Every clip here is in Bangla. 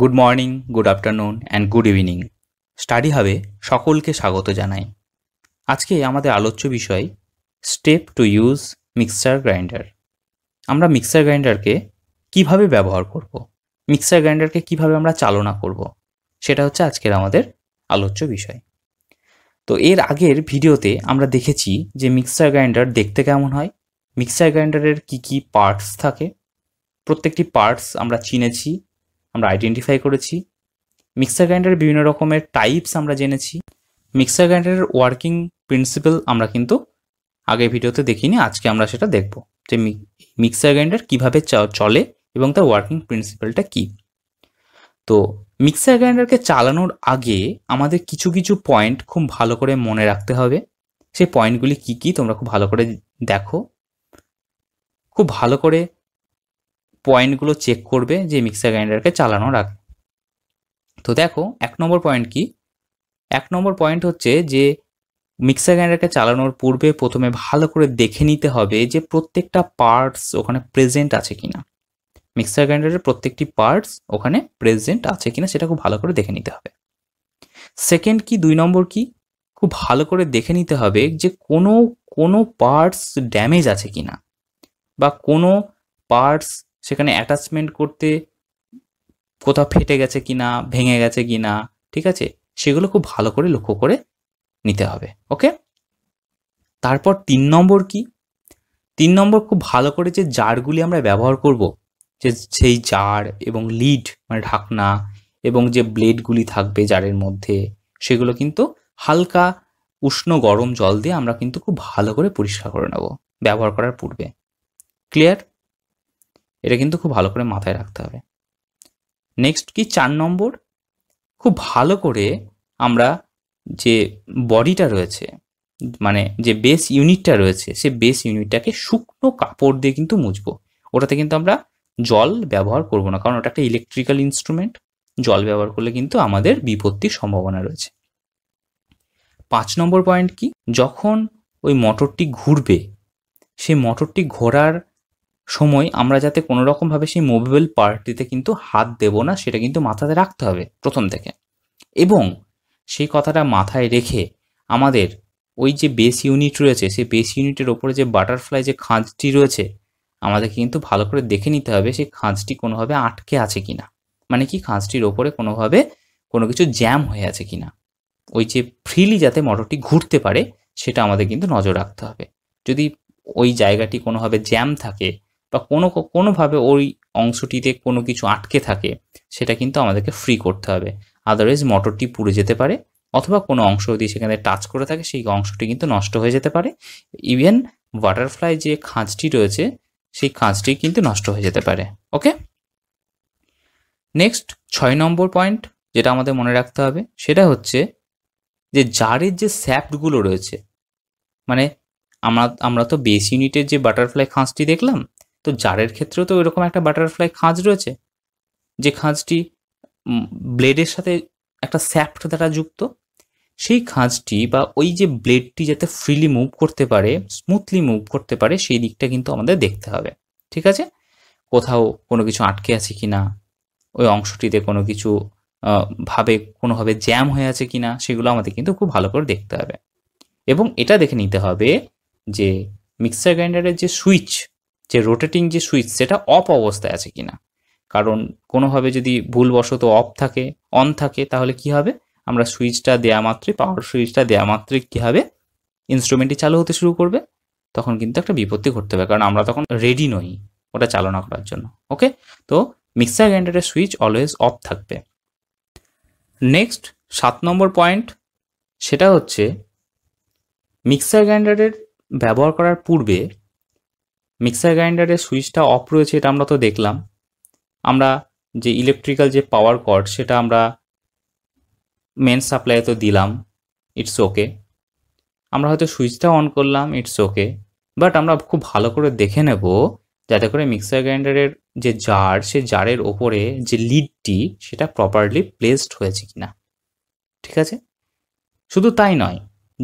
Good morning good afternoon and good evening study হাবে সকলকে স্বাগত জানাই আজকে আমাদের আলোচ্য বিষয় step to use mixer grinder আমরা মিক্সার গ্রাইন্ডারকে কিভাবে ব্যবহার করব। মিক্সার গ্রাইন্ডারকে কিভাবে আমরা চালনা করব। সেটা হচ্ছে আজকের আমাদের আলোচ্য বিষয় তো এর আগের ভিডিওতে আমরা দেখেছি যে মিক্সার গ্রাইন্ডার দেখতে কেমন হয় মিক্সার গ্রাইন্ডারের কি কি পার্টস থাকে প্রত্যেকটি পার্টস আমরা চিনেছি আমরা আইডেন্টিফাই করেছি মিক্সার গ্রাইন্ডারের বিভিন্ন রকমের টাইপস আমরা জেনেছি মিক্সার গ্রাইন্ডারের ওয়ার্কিং প্রিন্সিপাল আমরা কিন্তু আগে ভিডিওতে দেখিনি আজকে আমরা সেটা দেখব যে মিক্সার গ্রাইন্ডার কীভাবে চলে এবং তার ওয়ার্কিং প্রিন্সিপালটা কি তো মিক্সার গ্রাইন্ডারকে চালানোর আগে আমাদের কিছু কিছু পয়েন্ট খুব ভালো করে মনে রাখতে হবে সেই পয়েন্টগুলি কি কি তোমরা খুব ভালো করে দেখো খুব ভালো করে পয়েন্টগুলো চেক করবে যে মিক্সার গ্রাইন্ডারকে চালানো রাখ তো দেখো এক নম্বর পয়েন্ট কি এক নম্বর পয়েন্ট হচ্ছে যে মিক্সার গ্রাইন্ডারকে চালানোর পূর্বে প্রথমে ভালো করে দেখে নিতে হবে যে প্রত্যেকটা পার্টস ওখানে প্রেজেন্ট আছে কিনা মিক্সার গ্রাইন্ডারের প্রত্যেকটি পার্টস ওখানে প্রেজেন্ট আছে কিনা সেটা খুব ভালো করে দেখে নিতে হবে সেকেন্ড কি দুই নম্বর কি খুব ভালো করে দেখে নিতে হবে যে কোনো কোনো পার্টস ড্যামেজ আছে কিনা বা কোনো পার্টস সেখানে অ্যাটাচমেন্ট করতে কোথাও ফেটে গেছে কি না ভেঙে গেছে কি না ঠিক আছে সেগুলো খুব ভালো করে লক্ষ্য করে নিতে হবে ওকে তারপর তিন নম্বর কি তিন নম্বর খুব ভালো করে যে জারগুলি আমরা ব্যবহার করব যে সেই জার এবং লিড মানে ঢাকনা এবং যে ব্লেডগুলি থাকবে জারের মধ্যে সেগুলো কিন্তু হালকা উষ্ণ গরম জল দিয়ে আমরা কিন্তু খুব ভালো করে পরিষ্কার করে নেব ব্যবহার করার পূর্বে ক্লিয়ার এটা কিন্তু খুব ভালো করে মাথায় রাখতে হবে নেক্সট কি চার নম্বর খুব ভালো করে আমরা যে বডিটা রয়েছে মানে যে বেস ইউনিটটা রয়েছে সে বেস ইউনিটটাকে শুকনো কাপড় দিয়ে কিন্তু মুছবো ওটাতে কিন্তু আমরা জল ব্যবহার করব না কারণ ওটা একটা ইলেকট্রিক্যাল ইনস্ট্রুমেন্ট জল ব্যবহার করলে কিন্তু আমাদের বিপত্তির সম্ভাবনা রয়েছে পাঁচ নম্বর পয়েন্ট কি যখন ওই মোটরটি ঘুরবে সেই মোটরটি ঘোরার সময় আমরা যাতে কোনো রকমভাবে সেই মুভেবল পার্টিতে কিন্তু হাত দেব না সেটা কিন্তু মাথাতে রাখতে হবে প্রথম থেকে এবং সেই কথাটা মাথায় রেখে আমাদের ওই যে বেস ইউনিট রয়েছে সেই বেস ইউনিটের ওপরে যে বাটারফ্লাই যে খাঁজটি রয়েছে আমাদেরকে কিন্তু ভালো করে দেখে নিতে হবে সেই খাঁজটি কোনোভাবে আটকে আছে কি না মানে কি খাঁজটির ওপরে কোনোভাবে কোনো কিছু জ্যাম হয়ে আছে কি না ওই যে ফ্রিলি যাতে মোটরটি ঘুরতে পারে সেটা আমাদের কিন্তু নজর রাখতে হবে যদি ওই জায়গাটি কোনোভাবে জ্যাম থাকে বা কোনো কোনোভাবে ওই অংশটিতে কোনো কিছু আটকে থাকে সেটা কিন্তু আমাদেরকে ফ্রি করতে হবে আদারওয়াইজ মোটরটি পুড়ে যেতে পারে অথবা কোনো অংশ যদি সেখানে টাচ করে থাকে সেই অংশটি কিন্তু নষ্ট হয়ে যেতে পারে ইভেন বাটারফ্লাই যে খাঁজটি রয়েছে সেই খাঁজটি কিন্তু নষ্ট হয়ে যেতে পারে ওকে নেক্সট ছয় নম্বর পয়েন্ট যেটা আমাদের মনে রাখতে হবে সেটা হচ্ছে যে জারের যে স্যাপ্টগুলো রয়েছে মানে আমরা আমরা তো বেস ইউনিটের যে বাটারফ্লাই খাঁজটি দেখলাম তো জারের ক্ষেত্রেও তো এরকম একটা বাটারফ্লাই খাঁজ রয়েছে যে খাঁজটি ব্লেডের সাথে একটা স্যাফট দ্বারা যুক্ত সেই খাঁজটি বা ওই যে ব্লেডটি যাতে ফ্রিলি মুভ করতে পারে স্মুথলি মুভ করতে পারে সেই দিকটা কিন্তু আমাদের দেখতে হবে ঠিক আছে কোথাও কোনো কিছু আটকে আছে কি না ওই অংশটিতে কোনো কিছু ভাবে কোনোভাবে জ্যাম হয়ে আছে কি না সেগুলো আমাদের কিন্তু খুব ভালো করে দেখতে হবে এবং এটা দেখে নিতে হবে যে মিক্সার গ্রাইন্ডারের যে সুইচ যে রোটেটিং যে সুইচ সেটা অফ অবস্থায় আছে কিনা কারণ কোনোভাবে যদি ভুলবশত অফ থাকে অন থাকে তাহলে কি হবে আমরা সুইচটা দেয়া মাত্রই পাওয়ার সুইচটা দেয়া মাত্রই কী হবে ইনস্ট্রুমেন্টটি চালু হতে শুরু করবে তখন কিন্তু একটা বিপত্তি ঘটতে হবে কারণ আমরা তখন রেডি নই ওটা চালনা করার জন্য ওকে তো মিক্সার গ্রাইন্ডারের সুইচ অলওয়েজ অফ থাকবে নেক্সট সাত নম্বর পয়েন্ট সেটা হচ্ছে মিক্সার গ্রাইন্ডারের ব্যবহার করার পূর্বে মিক্সার গ্রাইন্ডারের সুইচটা অফ রয়েছে এটা আমরা তো দেখলাম আমরা যে ইলেকট্রিক্যাল যে পাওয়ার কর্ড সেটা আমরা মেন সাপ্লাই তো দিলাম ইটস ওকে আমরা হয়তো সুইচটা অন করলাম ইটস ওকে বাট আমরা খুব ভালো করে দেখে নেব যাতে করে মিক্সার গ্রাইন্ডারের যে জার সে জারের ওপরে যে লিডটি সেটা প্রপারলি প্লেসড হয়েছে কিনা ঠিক আছে শুধু তাই নয়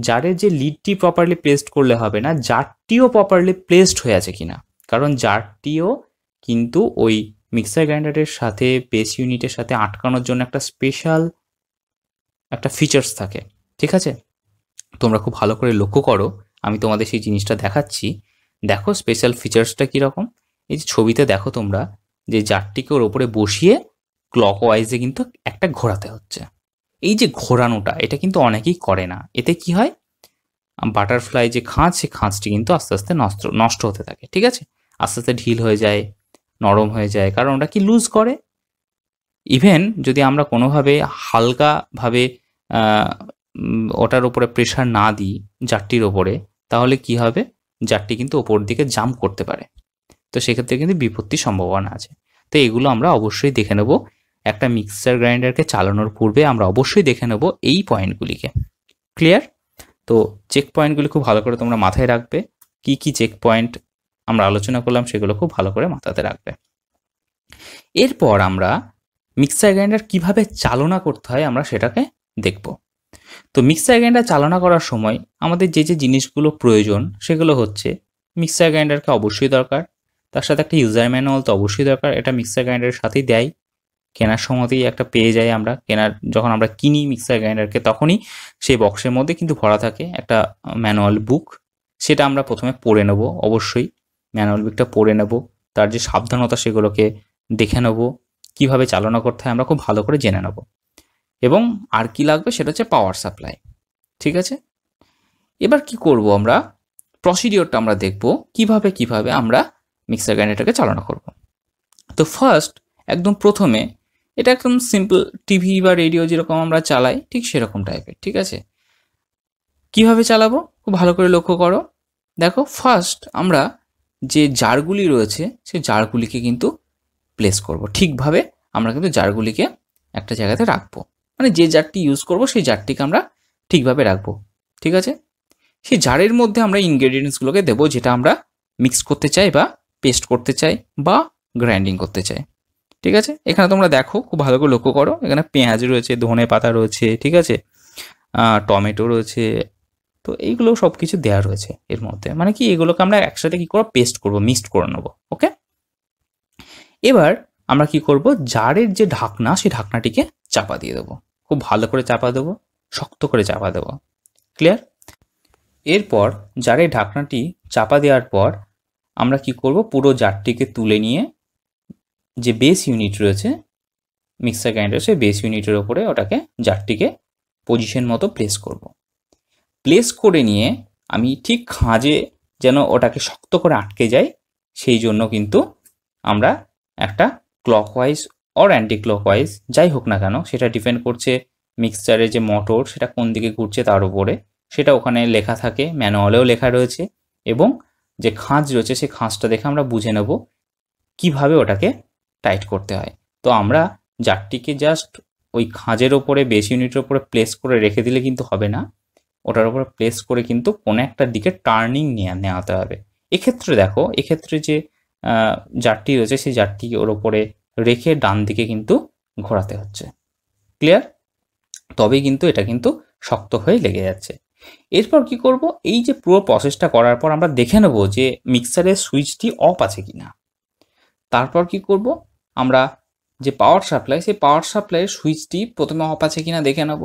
জারের যে লিডটি প্রপারলি প্লেসড করলে হবে না জারটিও প্রপারলি প্লেসড হয়ে আছে কিনা কারণ জারটিও কিন্তু ওই মিক্সার গ্রাইন্ডারের সাথে বেস ইউনিটের সাথে আটকানোর জন্য একটা স্পেশাল একটা ফিচার্স থাকে ঠিক আছে তোমরা খুব ভালো করে লক্ষ্য করো আমি তোমাদের সেই জিনিসটা দেখাচ্ছি দেখো স্পেশাল ফিচার্সটা কীরকম এই যে ছবিতে দেখো তোমরা যে জারটিকে ওর ওপরে বসিয়ে ক্লক ওয়াইজে কিন্তু একটা ঘোরাতে হচ্ছে এই যে ঘোরানোটা এটা কিন্তু অনেকেই করে না এতে কি হয় বাটারফ্লাই যে খাঁজ সে খাঁজটি কিন্তু আস্তে আস্তে নষ্ট নষ্ট হতে থাকে ঠিক আছে আস্তে আস্তে ঢিল হয়ে যায় নরম হয়ে যায় কারণ ওটা কি লুজ করে ইভেন যদি আমরা কোনোভাবে হালকাভাবে ওটার ওপরে প্রেশার না দিই জারটির ওপরে তাহলে কি হবে জারটি কিন্তু ওপর দিকে জাম্প করতে পারে তো সেক্ষেত্রে কিন্তু বিপত্তি সম্ভাবনা আছে তো এগুলো আমরা অবশ্যই দেখে নেব একটা মিক্সার গ্রাইন্ডারকে চালানোর পূর্বে আমরা অবশ্যই দেখে নেব এই পয়েন্টগুলিকে ক্লিয়ার তো চেক পয়েন্টগুলি খুব ভালো করে তোমরা মাথায় রাখবে কি কি চেক পয়েন্ট আমরা আলোচনা করলাম সেগুলো খুব ভালো করে মাথাতে রাখবে এরপর আমরা মিক্সার গ্রাইন্ডার কিভাবে চালনা করতে হয় আমরা সেটাকে দেখব তো মিক্সার গ্রাইন্ডার চালনা করার সময় আমাদের যে যে জিনিসগুলো প্রয়োজন সেগুলো হচ্ছে মিক্সার গ্রাইন্ডারকে অবশ্যই দরকার তার সাথে একটা ইউজার ম্যানুয়াল তো অবশ্যই দরকার এটা মিক্সার গ্রাইন্ডারের সাথেই দেয় কেনার সময়তেই একটা পেয়ে যাই আমরা কেনার যখন আমরা কিনি মিক্সার গ্রাইন্ডারকে তখনই সেই বক্সের মধ্যে কিন্তু ভরা থাকে একটা ম্যানুয়াল বুক সেটা আমরা প্রথমে পড়ে নেব অবশ্যই ম্যানুয়াল বুকটা পড়ে নেব তার যে সাবধানতা সেগুলোকে দেখে নেব কিভাবে চালনা করতে হয় আমরা খুব ভালো করে জেনে নেব এবং আর কি লাগবে সেটা হচ্ছে পাওয়ার সাপ্লাই ঠিক আছে এবার কি করব আমরা প্রসিডিওরটা আমরা দেখব কিভাবে কিভাবে আমরা মিক্সার গ্রাইন্ডারটাকে চালনা করব তো ফার্স্ট একদম প্রথমে এটা একদম সিম্পল টিভি বা রেডিও যেরকম আমরা চালাই ঠিক সেরকম টাইপের ঠিক আছে কিভাবে চালাবো খুব ভালো করে লক্ষ্য করো দেখো ফার্স্ট আমরা যে জারগুলি রয়েছে সেই জারগুলিকে কিন্তু প্লেস করব ঠিকভাবে আমরা কিন্তু জারগুলিকে একটা জায়গাতে রাখবো মানে যে জারটি ইউজ করব সেই জারটিকে আমরা ঠিকভাবে রাখবো ঠিক আছে সেই জারের মধ্যে আমরা ইনগ্রেডিয়েন্টসগুলোকে দেবো যেটা আমরা মিক্স করতে চাই বা পেস্ট করতে চাই বা গ্রাইন্ডিং করতে চাই ঠিক আছে এখানে তোমরা দেখো খুব ভালো করে লক্ষ্য করো এখানে পেঁয়াজ রয়েছে ধনে পাতা রয়েছে ঠিক আছে টমেটো রয়েছে তো এইগুলো সব কিছু দেওয়া রয়েছে এর মধ্যে মানে কি এগুলোকে আমরা একসাথে কি করবো পেস্ট করব মিক্সড করে নেবো ওকে এবার আমরা কি করব জারের যে ঢাকনা সেই ঢাকনাটিকে চাপা দিয়ে দেবো খুব ভালো করে চাপা দেবো শক্ত করে চাপা দেবো ক্লিয়ার এরপর জারের ঢাকনাটি চাপা দেওয়ার পর আমরা কি করব পুরো জারটিকে তুলে নিয়ে যে বেস ইউনিট রয়েছে মিক্সার গ্রাইন্ডার সে বেস ইউনিটের ওপরে ওটাকে জারটিকে পজিশন মতো প্লেস করব। প্লেস করে নিয়ে আমি ঠিক খাঁজে যেন ওটাকে শক্ত করে আটকে যায় সেই জন্য কিন্তু আমরা একটা ক্লকওয়াইজ অর অ্যান্টি ক্লকওয়াইজ যাই হোক না কেন সেটা ডিপেন্ড করছে মিক্সচারে যে মোটর সেটা কোন দিকে ঘুরছে তার উপরে সেটা ওখানে লেখা থাকে ম্যানুয়ালেও লেখা রয়েছে এবং যে খাঁজ রয়েছে সেই খাঁজটা দেখে আমরা বুঝে নেব কিভাবে ওটাকে টাইট করতে হয় তো আমরা জারটিকে জাস্ট ওই খাঁজের ওপরে বেস ইউনিটের ওপরে প্লেস করে রেখে দিলে কিন্তু হবে না ওটার ওপরে প্লেস করে কিন্তু কোনো একটা দিকে টার্নিং নিয়ে নেওয়াতে হবে এক্ষেত্রে দেখো এক্ষেত্রে যে জারটি রয়েছে সেই জারটিকে ওর ওপরে রেখে ডান দিকে কিন্তু ঘোরাতে হচ্ছে ক্লিয়ার তবেই কিন্তু এটা কিন্তু শক্ত হয়ে লেগে যাচ্ছে এরপর কি করব এই যে পুরো প্রসেসটা করার পর আমরা দেখে নেব যে মিক্সারের সুইচটি অফ আছে কিনা তারপর কি করব আমরা যে পাওয়ার সাপ্লাই সেই পাওয়ার সাপ্লাইয়ের সুইচটি প্রথমে অফ আছে কি না দেখে নেব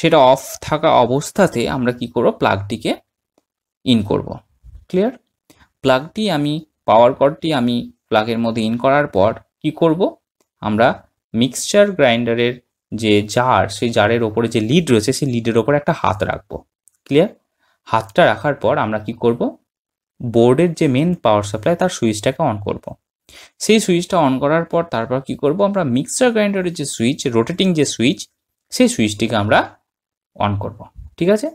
সেটা অফ থাকা অবস্থাতে আমরা কি করব প্লাগটিকে ইন করব ক্লিয়ার প্লাগটি আমি পাওয়ার কর্ডটি আমি প্লাগের মধ্যে ইন করার পর কি করব আমরা মিক্সচার গ্রাইন্ডারের যে জার সেই জারের ওপরে যে লিড রয়েছে সেই লিডের ওপরে একটা হাত রাখবো ক্লিয়ার হাতটা রাখার পর আমরা কি করব বোর্ডের যে মেন পাওয়ার সাপ্লাই তার সুইচটাকে অন করব সেই সুইচটা অন করার পর তারপর কি করব আমরা মিক্সার গ্রাইন্ডারের যে সুইচ রোটেটিং যে সুইচ সেই সুইচটিকে আমরা অন করব ঠিক আছে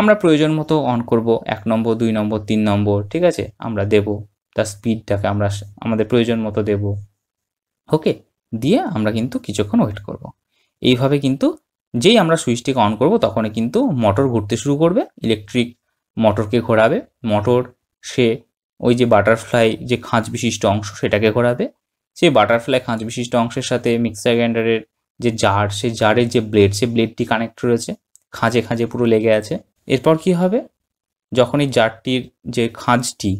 আমরা প্রয়োজন মতো অন করব এক নম্বর দুই নম্বর তিন নম্বর ঠিক আছে আমরা দেব তার স্পিডটাকে আমরা আমাদের প্রয়োজন মতো দেব ওকে দিয়ে আমরা কিন্তু কিছুক্ষণ ওয়েট করব। এইভাবে কিন্তু যেই আমরা সুইচটিকে অন করব তখনই কিন্তু মোটর ঘুরতে শুরু করবে ইলেকট্রিক মোটরকে ঘোরাবে মোটর সে ওই যে বাটারফ্লাই যে খাঁজ বিশিষ্ট অংশ সেটাকে ঘোরাবে সেই বাটারফ্লাই খাঁজ বিশিষ্ট অংশের সাথে মিক্সার গ্রাইন্ডারের যে জার সেই জারের যে ব্লেড সেই ব্লেডটি কানেক্ট রয়েছে খাঁজে খাঁজে পুরো লেগে আছে এরপর কি হবে যখনই জারটির যে খাঁজটি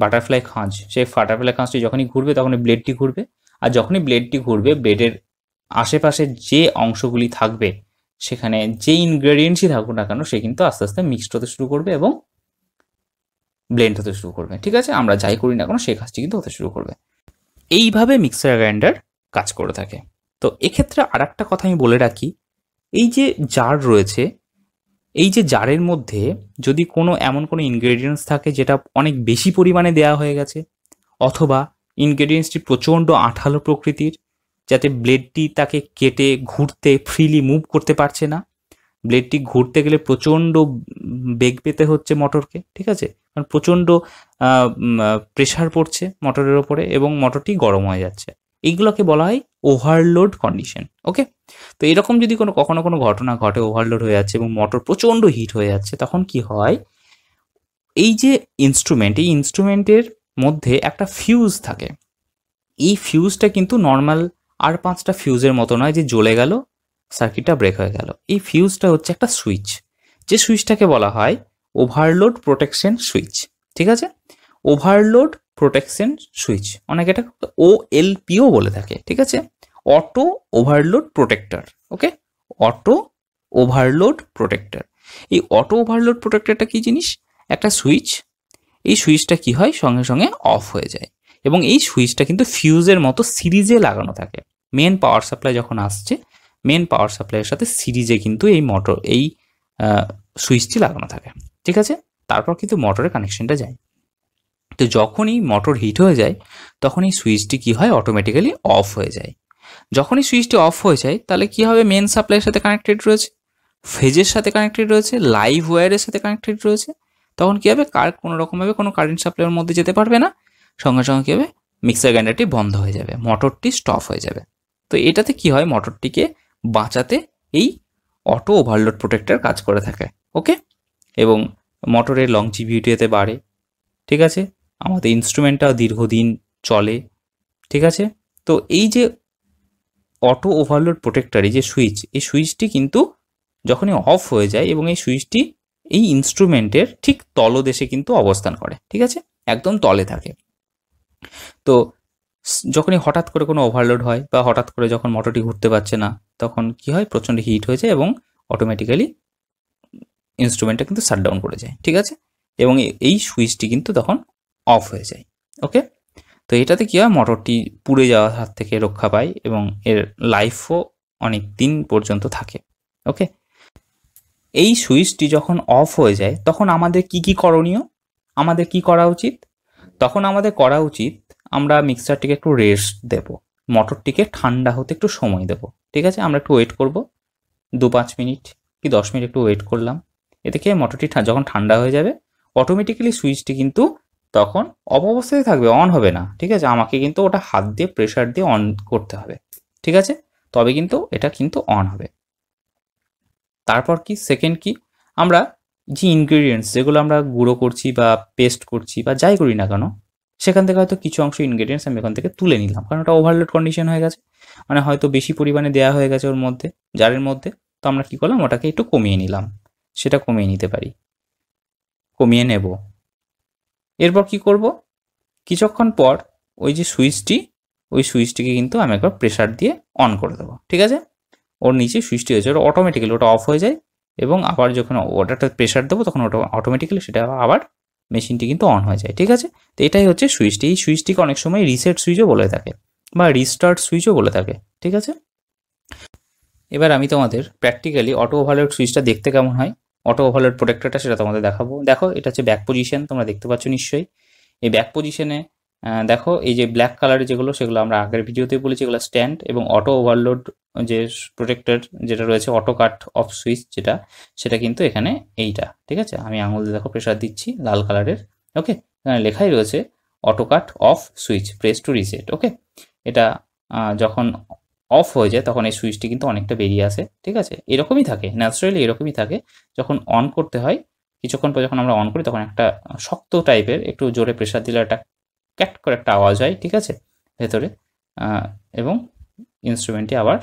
বাটারফ্লাই খাঁজ সেই বাটারফ্লাই খাঁজটি যখনই ঘুরবে তখনই ব্লেডটি ঘুরবে আর যখনই ব্লেডটি ঘুরবে ব্লেডের আশেপাশে যে অংশগুলি থাকবে সেখানে যে ইনগ্রেডিয়েন্টসই থাকুক না কেন সে কিন্তু আস্তে আস্তে মিক্সড হতে শুরু করবে এবং ব্লেন্ড হতে শুরু করবে ঠিক আছে আমরা যাই করি না কোনো সেই কাজটি কিন্তু হতে শুরু করবে এইভাবে মিক্সার গ্রাইন্ডার কাজ করে থাকে তো এক্ষেত্রে আর একটা কথা আমি বলে রাখি এই যে জার রয়েছে এই যে জারের মধ্যে যদি কোনো এমন কোনো ইনগ্রেডিয়েন্টস থাকে যেটা অনেক বেশি পরিমাণে দেয়া হয়ে গেছে অথবা ইনগ্রেডিয়েন্টসটি প্রচণ্ড আঠালো প্রকৃতির যাতে ব্লেডটি তাকে কেটে ঘুরতে ফ্রিলি মুভ করতে পারছে না ব্লেডটি ঘুরতে গেলে প্রচণ্ড বেগ পেতে হচ্ছে মোটরকে ঠিক আছে কারণ প্রচণ্ড প্রেশার পড়ছে মোটরের ওপরে এবং মোটরটি গরম হয়ে যাচ্ছে এইগুলোকে বলা হয় ওভারলোড কন্ডিশন ওকে তো এরকম যদি কোনো কখনো কোনো ঘটনা ঘটে ওভারলোড হয়ে যাচ্ছে এবং মোটর প্রচণ্ড হিট হয়ে যাচ্ছে তখন কি হয় এই যে ইনস্ট্রুমেন্ট এই ইনস্ট্রুমেন্টের মধ্যে একটা ফিউজ থাকে এই ফিউজটা কিন্তু নর্মাল আর পাঁচটা ফিউজের মতো নয় যে জ্বলে গেল সার্কিটটা ব্রেক হয়ে গেল এই ফিউজটা হচ্ছে একটা সুইচ যে সুইচটাকে বলা হয় ওভারলোড প্রোটেকশন সুইচ ঠিক আছে ওভারলোড প্রোটেকশন সুইচ অনেকে এটা ও এলপিও বলে থাকে ঠিক আছে auto overload protector okay auto overload protector এই অটো ওভারলোড প্রোটেক্টরটা কি জিনিস একটা সুইচ এই সুইচটা কি হয় সঙ্গে সঙ্গে অফ হয়ে যায় এবং এই সুইচটা কিন্তু ফিউজের মতো সিরিজে লাগানো থাকে মেন পাওয়ার সাপ্লাই যখন আসছে মেন পাওয়ার সাপ্লাইয়ের সাথে সিরিজে কিন্তু এই মোটর এই সুইচটি লাগানো থাকে ঠিক আছে তারপর কিন্তু মোটরের কানেকশনটা যায় তো যখনই মোটর হিট হয়ে যায় তখন এই সুইচটি কি হয় অটোমেটিক্যালি অফ হয়ে যায় যখনই সুইচটি অফ হয়ে যায় তাহলে কি হবে মেন সাপ্লাইয়ের সাথে কানেক্টেড রয়েছে ফেজের সাথে কানেক্টেড রয়েছে লাইভ ওয়্যারের সাথে কানেক্টেড রয়েছে তখন কী হবে কার কোনো রকমভাবে কোনো কারেন্ট সাপ্লাইয়ের মধ্যে যেতে পারবে না সঙ্গে সঙ্গে কী হবে মিক্সার গ্রাইন্ডারটি বন্ধ হয়ে যাবে মোটরটি স্টপ হয়ে যাবে তো এটাতে কি হয় মোটরটিকে বাঁচাতে এই অটো ওভারলোড প্রোটেক্টার কাজ করে থাকে ওকে এবং মোটরের জিভিউটিতে বাড়ে ঠিক আছে আমাদের ইনস্ট্রুমেন্টটা দীর্ঘদিন চলে ঠিক আছে তো এই যে অটো ওভারলোড প্রোটেক্টারই এই যে সুইচ এই সুইচটি কিন্তু যখনই অফ হয়ে যায় এবং এই সুইচটি এই ইনস্ট্রুমেন্টের ঠিক তলদেশে কিন্তু অবস্থান করে ঠিক আছে একদম তলে থাকে তো যখনই হঠাৎ করে কোনো ওভারলোড হয় বা হঠাৎ করে যখন মোটরটি ঘুরতে পারছে না তখন কি হয় প্রচণ্ড হিট হয়ে যায় এবং অটোমেটিক্যালি ইনস্ট্রুমেন্টটা কিন্তু শাটডাউন করে যায় ঠিক আছে এবং এই সুইচটি কিন্তু তখন অফ হয়ে যায় ওকে তো এটাতে কী হয় মোটরটি পুড়ে যাওয়ার হাত থেকে রক্ষা পায় এবং এর লাইফও অনেক দিন পর্যন্ত থাকে ওকে এই সুইচটি যখন অফ হয়ে যায় তখন আমাদের কি কি করণীয় আমাদের কি করা উচিত তখন আমাদের করা উচিত আমরা মিক্সারটিকে একটু রেস্ট দেব মটরটিকে ঠান্ডা হতে একটু সময় দেব ঠিক আছে আমরা একটু ওয়েট করব দু পাঁচ মিনিট কি দশ মিনিট একটু ওয়েট করলাম এতে কি মটরটি যখন ঠান্ডা হয়ে যাবে অটোমেটিক্যালি সুইচটি কিন্তু তখন অফ অবস্থায় থাকবে অন হবে না ঠিক আছে আমাকে কিন্তু ওটা হাত দিয়ে প্রেশার দিয়ে অন করতে হবে ঠিক আছে তবে কিন্তু এটা কিন্তু অন হবে তারপর কি সেকেন্ড কি আমরা যে ইনগ্রিডিয়েন্টস যেগুলো আমরা গুঁড়ো করছি বা পেস্ট করছি বা যাই করি না কেন সেখান থেকে হয়তো কিছু অংশ ইনগ্রেডিয়েন্টস আমি ওখান থেকে তুলে নিলাম কারণ ওটা ওভারলোড কন্ডিশন হয়ে গেছে মানে হয়তো বেশি পরিমাণে দেওয়া হয়ে গেছে ওর মধ্যে জারের মধ্যে তো আমরা কী করলাম ওটাকে একটু কমিয়ে নিলাম সেটা কমিয়ে নিতে পারি কমিয়ে নেব এরপর কি করব কিছুক্ষণ পর ওই যে সুইচটি ওই সুইচটিকে কিন্তু আমি একবার প্রেশার দিয়ে অন করে দেবো ঠিক আছে ওর নিচে সুইচটি হয়েছে ওটা অটোমেটিক্যালি ওটা অফ হয়ে যায় এবং আবার যখন ওটাতে প্রেশার দেবো তখন ওটা অটোমেটিক্যালি সেটা আবার মেশিনটি কিন্তু অন হয়ে যায় ঠিক আছে তো এটাই হচ্ছে সুইচটি এই সুইচটিকে অনেক সময় রিসেট সুইচও বলে থাকে বা রিস্টার্ট সুইচও বলে থাকে ঠিক আছে এবার আমি তোমাদের প্র্যাকটিক্যালি অটো ওভারলোড সুইচটা দেখতে কেমন হয় অটো ওভারলোড প্রোটেক্টরটা সেটা তোমাদের দেখাবো দেখো এটা হচ্ছে ব্যাক পজিশন তোমরা দেখতে পাচ্ছ নিশ্চয়ই এই ব্যাক পজিশনে দেখো এই যে ব্ল্যাক কালারের যেগুলো সেগুলো আমরা আগের ভিডিওতে বলেছি এগুলো স্ট্যান্ড এবং অটো ওভারলোড যে প্রোটেক্টর যেটা রয়েছে অটো কাট অফ সুইচ যেটা সেটা কিন্তু এখানে এইটা ঠিক আছে আমি আঙুল দেখো প্রেশার দিচ্ছি লাল কালারের ওকে এখানে লেখাই রয়েছে auto cut off switch press to reset okay এটা যখন অফ হয়ে যায় তখন এই সুইচটি কিন্তু অনেকটা বেরিয়ে আসে ঠিক আছে এরকমই থাকে ন্যাচারালি এরকমই থাকে যখন অন করতে হয় কিছুক্ষণ পর যখন আমরা অন করি তখন একটা শক্ত টাইপের একটু জোরে প্রেশার দিলে একটা ক্যাট করে একটা আওয়াজ হয় ঠিক আছে ভেতরে এবং ইনস্ট্রুমেন্টটি আবার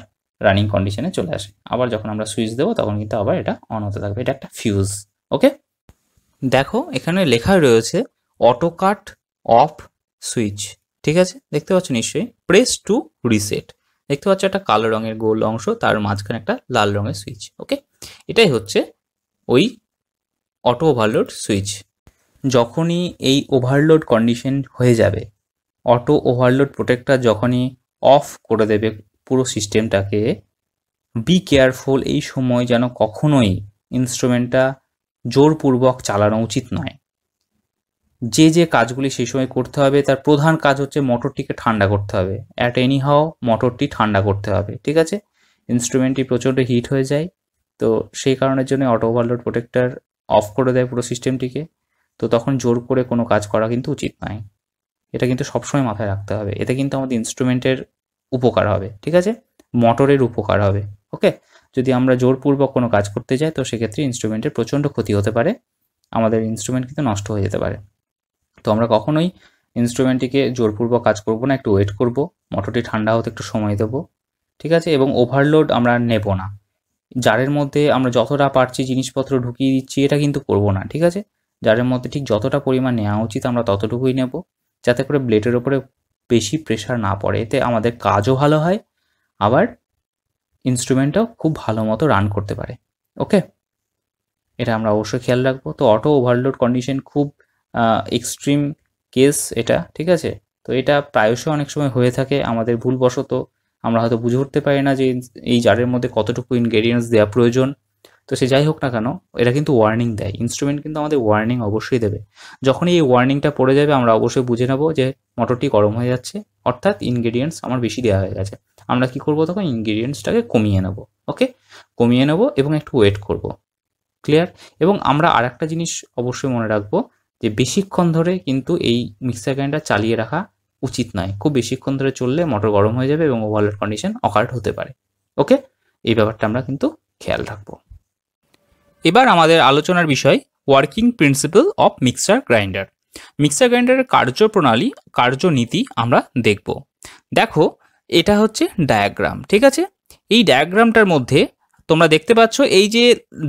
রানিং কন্ডিশনে চলে আসে আবার যখন আমরা সুইচ দেবো তখন কিন্তু আবার এটা অন হতে থাকবে এটা একটা ফিউজ ওকে দেখো এখানে লেখা রয়েছে অটো কাট অফ সুইচ ঠিক আছে দেখতে পাচ্ছ নিশ্চয়ই প্রেস টু রিসেট দেখতে পাচ্ছ একটা কালো রঙের গোল অংশ তার মাঝখানে একটা লাল রঙের সুইচ ওকে এটাই হচ্ছে ওই অটো ওভারলোড সুইচ যখনই এই ওভারলোড কন্ডিশন হয়ে যাবে অটো ওভারলোড প্রোটেক্টর যখনই অফ করে দেবে পুরো সিস্টেমটাকে বি কেয়ারফুল এই সময় যেন কখনোই ইনস্ট্রুমেন্টটা জোরপূর্বক চালানো উচিত নয় যে যে কাজগুলি সেই সময় করতে হবে তার প্রধান কাজ হচ্ছে মোটরটিকে ঠান্ডা করতে হবে অ্যাট এনি হাও মোটরটি ঠান্ডা করতে হবে ঠিক আছে ইনস্ট্রুমেন্টটি প্রচণ্ড হিট হয়ে যায় তো সেই কারণের জন্য অটো ওভারলোড প্রোটেক্টার অফ করে দেয় পুরো সিস্টেমটিকে তো তখন জোর করে কোনো কাজ করা কিন্তু উচিত নয় এটা কিন্তু সবসময় মাথায় রাখতে হবে এতে কিন্তু আমাদের ইনস্ট্রুমেন্টের উপকার হবে ঠিক আছে মোটরের উপকার হবে ওকে যদি আমরা জোরপূর্বক কোনো কাজ করতে যাই তো সেক্ষেত্রে ইনস্ট্রুমেন্টের প্রচণ্ড ক্ষতি হতে পারে আমাদের ইনস্ট্রুমেন্ট কিন্তু নষ্ট হয়ে যেতে পারে তো আমরা কখনোই ইনস্ট্রুমেন্টটিকে জোরপূর্বক কাজ করব না একটু ওয়েট করব মোটরটি ঠান্ডা হতে একটু সময় দেবো ঠিক আছে এবং ওভারলোড আমরা নেব না জারের মধ্যে আমরা যতটা পারছি জিনিসপত্র ঢুকিয়ে দিচ্ছি এটা কিন্তু করব না ঠিক আছে জারের মধ্যে ঠিক যতটা পরিমাণ নেওয়া উচিত আমরা ততটুকুই নেব যাতে করে ব্লেডের ওপরে বেশি প্রেশার না পড়ে এতে আমাদের কাজও ভালো হয় আবার ইনস্ট্রুমেন্টটাও খুব ভালো মতো রান করতে পারে ওকে এটা আমরা অবশ্যই খেয়াল রাখবো তো অটো ওভারলোড কন্ডিশন খুব এক্সট্রিম কেস এটা ঠিক আছে তো এটা প্রায়শই অনেক সময় হয়ে থাকে আমাদের ভুলবশত আমরা হয়তো বুঝে উঠতে পারি না যে এই জারের মধ্যে কতটুকু ইনগ্রেডিয়েন্টস দেওয়া প্রয়োজন তো সে যাই হোক না কেন এটা কিন্তু ওয়ার্নিং দেয় ইনস্ট্রুমেন্ট কিন্তু আমাদের ওয়ার্নিং অবশ্যই দেবে যখনই এই ওয়ার্নিংটা পড়ে যাবে আমরা অবশ্যই বুঝে নেবো যে মটরটি গরম হয়ে যাচ্ছে অর্থাৎ ইনগ্রেডিয়েন্টস আমার বেশি দেওয়া হয়ে গেছে আমরা কি করব তখন ইনগ্রেডিয়েন্টসটাকে কমিয়ে নেব ওকে কমিয়ে নেব এবং একটু ওয়েট করব ক্লিয়ার এবং আমরা আর একটা জিনিস অবশ্যই মনে রাখবো যে বেশিক্ষণ ধরে কিন্তু এই মিক্সার গ্রাইন্ডার চালিয়ে রাখা উচিত নয় খুব বেশিক্ষণ ধরে চললে মটর গরম হয়ে যাবে এবং ওভারলোড কন্ডিশন অকার্ট হতে পারে ওকে এই ব্যাপারটা আমরা কিন্তু খেয়াল রাখবো এবার আমাদের আলোচনার বিষয় working principle of mixer grinder mixer গ্রাইন্ডারের কার্যপ্রণালী কার্যনীতি আমরা দেখব দেখো এটা হচ্ছে ডায়াগ্রাম ঠিক আছে এই ডায়াগ্রামটার মধ্যে তোমরা দেখতে পাচ্ছ এই যে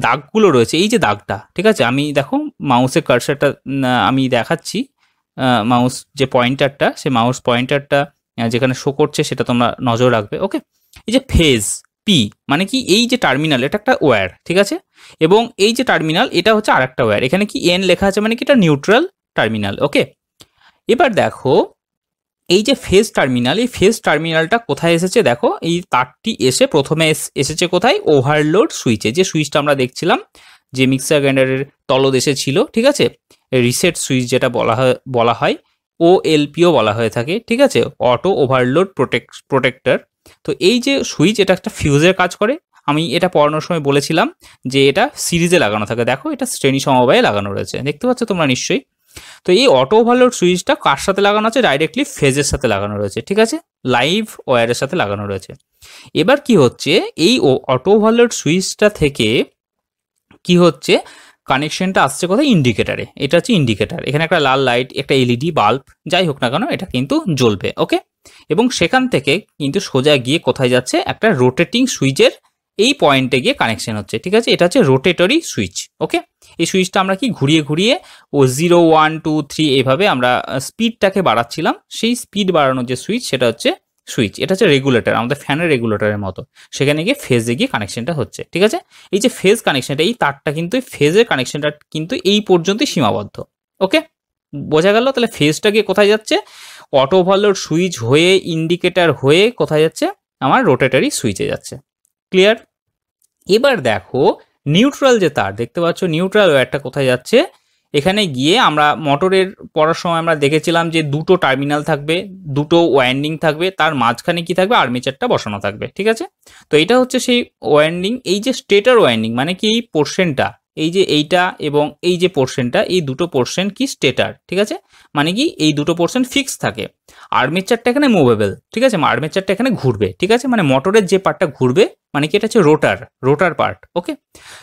দাগগুলো রয়েছে এই যে দাগটা ঠিক আছে আমি দেখো মাউসের কার্সারটা আমি দেখাচ্ছি মাউস যে পয়েন্টারটা সে মাউস পয়েন্টারটা যেখানে শো করছে সেটা তোমরা নজর রাখবে ওকে এই যে ফেজ পি মানে কি এই যে টার্মিনাল এটা একটা ওয়্যার ঠিক আছে এবং এই যে টার্মিনাল এটা হচ্ছে আর একটা ওয়্যার এখানে কি এন লেখা আছে মানে কি এটা নিউট্রাল টার্মিনাল ওকে এবার দেখো এই যে ফেজ টার্মিনাল এই ফেজ টার্মিনালটা কোথায় এসেছে দেখো এই তারটি এসে প্রথমে এসেছে কোথায় ওভারলোড সুইচে যে সুইচটা আমরা দেখছিলাম যে মিক্সার গ্রাইন্ডারের তলদেশে ছিল ঠিক আছে রিসেট সুইচ যেটা বলা হয় বলা হয় ও এলপিও বলা হয়ে থাকে ঠিক আছে অটো ওভারলোড প্রোটেক্ট প্রোটেক্টর তো এই যে সুইচ এটা একটা ফিউজের কাজ করে আমি এটা পড়ানোর সময় বলেছিলাম যে এটা সিরিজে লাগানো থাকে দেখো এটা শ্রেণী সমবায়ে লাগানো রয়েছে দেখতে পাচ্ছ তোমরা নিশ্চয়ই তো এই অটো ওভারলোড সুইচটা কার সাথে লাগানো আছে ডাইরেক্টলি ফেজের সাথে লাগানো রয়েছে ঠিক আছে লাইভ ওয়ারের সাথে লাগানো রয়েছে এবার কি হচ্ছে এই অটো ওভারলোড সুইচটা থেকে কি হচ্ছে কানেকশনটা আসছে কোথায় ইন্ডিকেটারে এটা হচ্ছে ইন্ডিকেটার এখানে একটা লাল লাইট একটা এলইডি বাল্ব যাই হোক না কেন এটা কিন্তু জ্বলবে ওকে এবং সেখান থেকে কিন্তু সোজা গিয়ে কোথায় যাচ্ছে একটা রোটেটিং সুইচের এই পয়েন্টে গিয়ে কানেকশন হচ্ছে ঠিক আছে এটা হচ্ছে রোটেটরি সুইচ ওকে এই সুইচটা আমরা কি ঘুরিয়ে ঘুরিয়ে ও জিরো ওয়ান টু থ্রি এভাবে আমরা স্পিডটাকে বাড়াচ্ছিলাম সেই স্পিড বাড়ানোর যে সুইচ সেটা হচ্ছে সুইচ এটা হচ্ছে রেগুলেটর আমাদের ফ্যানের রেগুলেটরের মতো সেখানে গিয়ে ফেজে গিয়ে কানেকশনটা হচ্ছে ঠিক আছে এই যে ফেজ কানেকশনটা এই তারটা কিন্তু ফেজের কানেকশনটা কিন্তু এই পর্যন্তই সীমাবদ্ধ ওকে বোঝা গেল তাহলে ফেজটা গিয়ে কোথায় যাচ্ছে অটো ভালোর সুইচ হয়ে ইন্ডিকেটার হয়ে কোথায় যাচ্ছে আমার রোটেটারি সুইচে যাচ্ছে ক্লিয়ার এবার দেখো নিউট্রাল যে তার দেখতে পাচ্ছ নিউট্রাল ওয়্যারটা কোথায় যাচ্ছে এখানে গিয়ে আমরা মোটরের পড়ার সময় আমরা দেখেছিলাম যে দুটো টার্মিনাল থাকবে দুটো ওয়াইন্ডিং থাকবে তার মাঝখানে কি থাকবে আর্মিচারটা বসানো থাকবে ঠিক আছে তো এটা হচ্ছে সেই ওয়াইন্ডিং এই যে স্টেটার ওয়াইন্ডিং মানে কি এই পোর্শনটা এই যে এইটা এবং এই যে পোর্শনটা এই দুটো পোর্শন কি স্টেটার ঠিক আছে মানে কি এই দুটো পোর্শন ফিক্স থাকে আর্মেচারটা এখানে মুভেবল ঠিক আছে আর্মেচারটা এখানে ঘুরবে ঠিক আছে মানে মোটরের যে পার্টটা ঘুরবে মানে কি এটা হচ্ছে রোটার রোটার পার্ট ওকে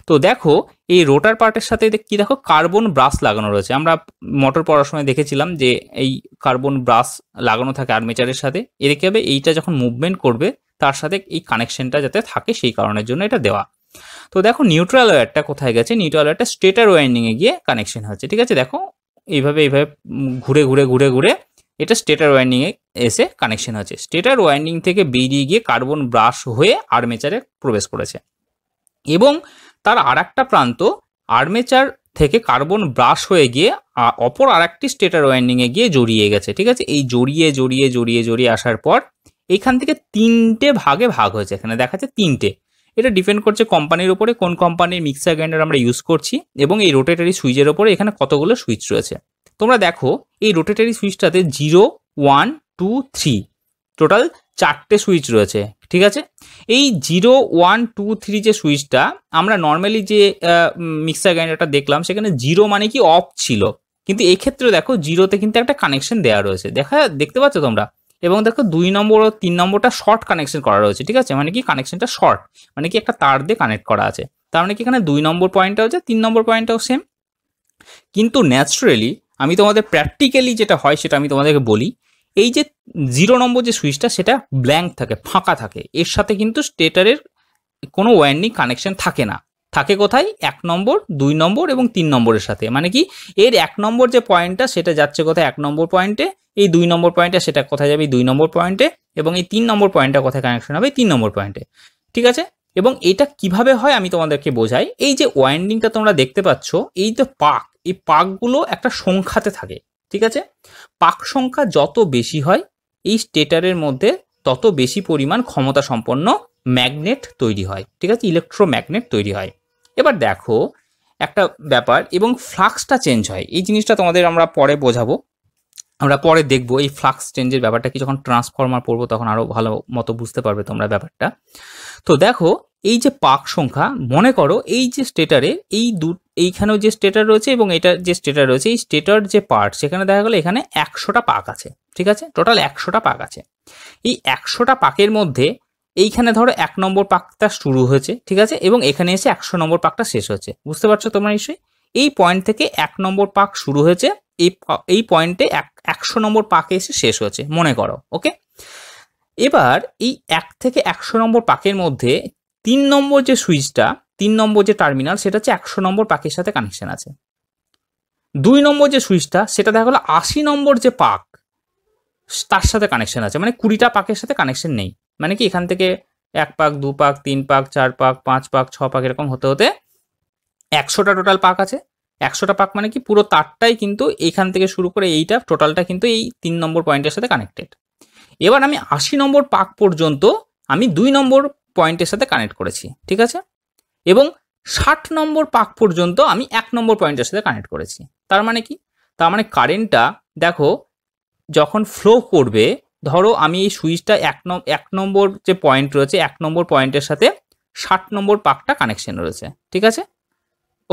তো দেখো এই রোটার পার্টের সাথে কি দেখো কার্বন ব্রাশ লাগানো রয়েছে আমরা মোটর পড়ার সময় দেখেছিলাম যে এই কার্বন ব্রাশ লাগানো থাকে আর্মেচারের সাথে এদিকে হবে এইটা যখন মুভমেন্ট করবে তার সাথে এই কানেকশনটা যাতে থাকে সেই কারণের জন্য এটা দেওয়া তো দেখো নিউট্রাল ওয়ারটা কোথায় গেছে নিউট্রাল ওয়ারটা স্টেটার ওয়াইন্ডিংয়ে গিয়ে কানেকশন হচ্ছে ঠিক আছে দেখো এইভাবে এইভাবে ঘুরে ঘুরে ঘুরে ঘুরে এটা স্টেটার ওয়াইন্ডিংয়ে এসে কানেকশন হচ্ছে স্টেটার ওয়াইন্ডিং থেকে বেরিয়ে গিয়ে কার্বন ব্রাশ হয়ে আর্মেচারে প্রবেশ করেছে এবং তার আর প্রান্ত আর্মেচার থেকে কার্বন ব্রাশ হয়ে গিয়ে অপর আর একটি স্টেটার ওয়াইন্ডিংয়ে গিয়ে জড়িয়ে গেছে ঠিক আছে এই জড়িয়ে জড়িয়ে জড়িয়ে জড়িয়ে আসার পর এখান থেকে তিনটে ভাগে ভাগ হয়েছে এখানে দেখা যাচ্ছে তিনটে এটা ডিপেন্ড করছে কোম্পানির উপরে কোন কোম্পানির মিক্সার গ্রাইন্ডার আমরা ইউজ করছি এবং এই রোটেটারি সুইচের ওপরে এখানে কতগুলো সুইচ রয়েছে তোমরা দেখো এই রোটেটারি সুইচটাতে zero one two three total চারটে সুইচ রয়েছে ঠিক আছে এই জিরো ওয়ান টু থ্রি যে সুইচটা আমরা নর্মালি যে মিক্সার গ্রাইন্ডারটা দেখলাম সেখানে জিরো মানে কি অফ ছিল কিন্তু এক্ষেত্রে দেখো জিরোতে কিন্তু একটা কানেকশন দেওয়া রয়েছে দেখা দেখতে পাচ্ছ তোমরা এবং দেখো দুই নম্বর ও তিন নম্বরটা শর্ট কানেকশন করা রয়েছে ঠিক আছে মানে কি কানেকশনটা শর্ট মানে কি একটা তার দিয়ে কানেক্ট করা আছে তার মানে কি এখানে দুই নম্বর পয়েন্টটা হচ্ছে তিন নম্বর পয়েন্টটাও সেম কিন্তু ন্যাচারালি আমি তোমাদের প্র্যাকটিক্যালি যেটা হয় সেটা আমি তোমাদেরকে বলি এই যে জিরো নম্বর যে সুইচটা সেটা ব্ল্যাঙ্ক থাকে ফাঁকা থাকে এর সাথে কিন্তু স্টেটারের কোনো ওয়ার্নিং কানেকশন থাকে না থাকে কোথায় এক নম্বর দুই নম্বর এবং তিন নম্বরের সাথে মানে কি এর এক নম্বর যে পয়েন্টটা সেটা যাচ্ছে কোথায় এক নম্বর পয়েন্টে এই দুই নম্বর পয়েন্টটা সেটা কোথায় যাবে দুই নম্বর পয়েন্টে এবং এই তিন নম্বর পয়েন্টটা কোথায় কানেকশন হবে তিন নম্বর পয়েন্টে ঠিক আছে এবং এটা কিভাবে হয় আমি তোমাদেরকে বোঝাই এই যে ওয়াইন্ডিংটা তোমরা দেখতে পাচ্ছ এই যে পাক এই পাকগুলো একটা সংখ্যাতে থাকে ঠিক আছে পাক সংখ্যা যত বেশি হয় এই স্টেটারের মধ্যে তত বেশি পরিমাণ ক্ষমতা সম্পন্ন ম্যাগনেট তৈরি হয় ঠিক আছে ইলেকট্রোম্যাগনেট তৈরি হয় এবার দেখো একটা ব্যাপার এবং ফ্লাক্সটা চেঞ্জ হয় এই জিনিসটা তোমাদের আমরা পরে বোঝাবো আমরা পরে দেখব এই ফ্লাক্স চেঞ্জের ব্যাপারটা কি যখন ট্রান্সফর্মার পড়বো তখন আরও ভালো মতো বুঝতে পারবে তোমরা ব্যাপারটা তো দেখো এই যে পাক সংখ্যা মনে করো এই যে স্টেটারে এই দু এইখানেও যে স্টেটার রয়েছে এবং এটা যে স্টেটার রয়েছে এই স্টেটার যে পার্ট সেখানে দেখা গেলো এখানে একশোটা পাক আছে ঠিক আছে টোটাল একশোটা পাক আছে এই একশোটা পাকের মধ্যে এইখানে ধরো এক নম্বর পাকটা শুরু হয়েছে ঠিক আছে এবং এখানে এসে একশো নম্বর পাকটা শেষ হয়েছে বুঝতে পারছো তোমরা নিশ্চয়ই এই পয়েন্ট থেকে এক নম্বর পাক শুরু হয়েছে এই এই পয়েন্টে এক একশো নম্বর পাকে এসে শেষ হয়েছে মনে করো ওকে এবার এই এক থেকে একশো নম্বর পাকের মধ্যে তিন নম্বর যে সুইচটা তিন নম্বর যে টার্মিনাল সেটা হচ্ছে একশো নম্বর পাকের সাথে কানেকশন আছে দুই নম্বর যে সুইচটা সেটা দেখা গেলো আশি নম্বর যে পাক তার সাথে কানেকশন আছে মানে কুড়িটা পাকের সাথে কানেকশন নেই মানে কি এখান থেকে এক পাক দু পাক তিন পাক চার পাক পাঁচ পাক ছ পাক এরকম হতে হতে একশোটা টোটাল পাক আছে একশোটা পাক মানে কি পুরো তারটাই কিন্তু এইখান থেকে শুরু করে এইটা টোটালটা কিন্তু এই তিন নম্বর পয়েন্টের সাথে কানেক্টেড এবার আমি আশি নম্বর পাক পর্যন্ত আমি দুই নম্বর পয়েন্টের সাথে কানেক্ট করেছি ঠিক আছে এবং ষাট নম্বর পাক পর্যন্ত আমি এক নম্বর পয়েন্টের সাথে কানেক্ট করেছি তার মানে কি তার মানে কারেন্টটা দেখো যখন ফ্লো করবে ধরো আমি এই সুইচটা এক এক নম্বর যে পয়েন্ট রয়েছে এক নম্বর পয়েন্টের সাথে ষাট নম্বর পাকটা কানেকশন রয়েছে ঠিক আছে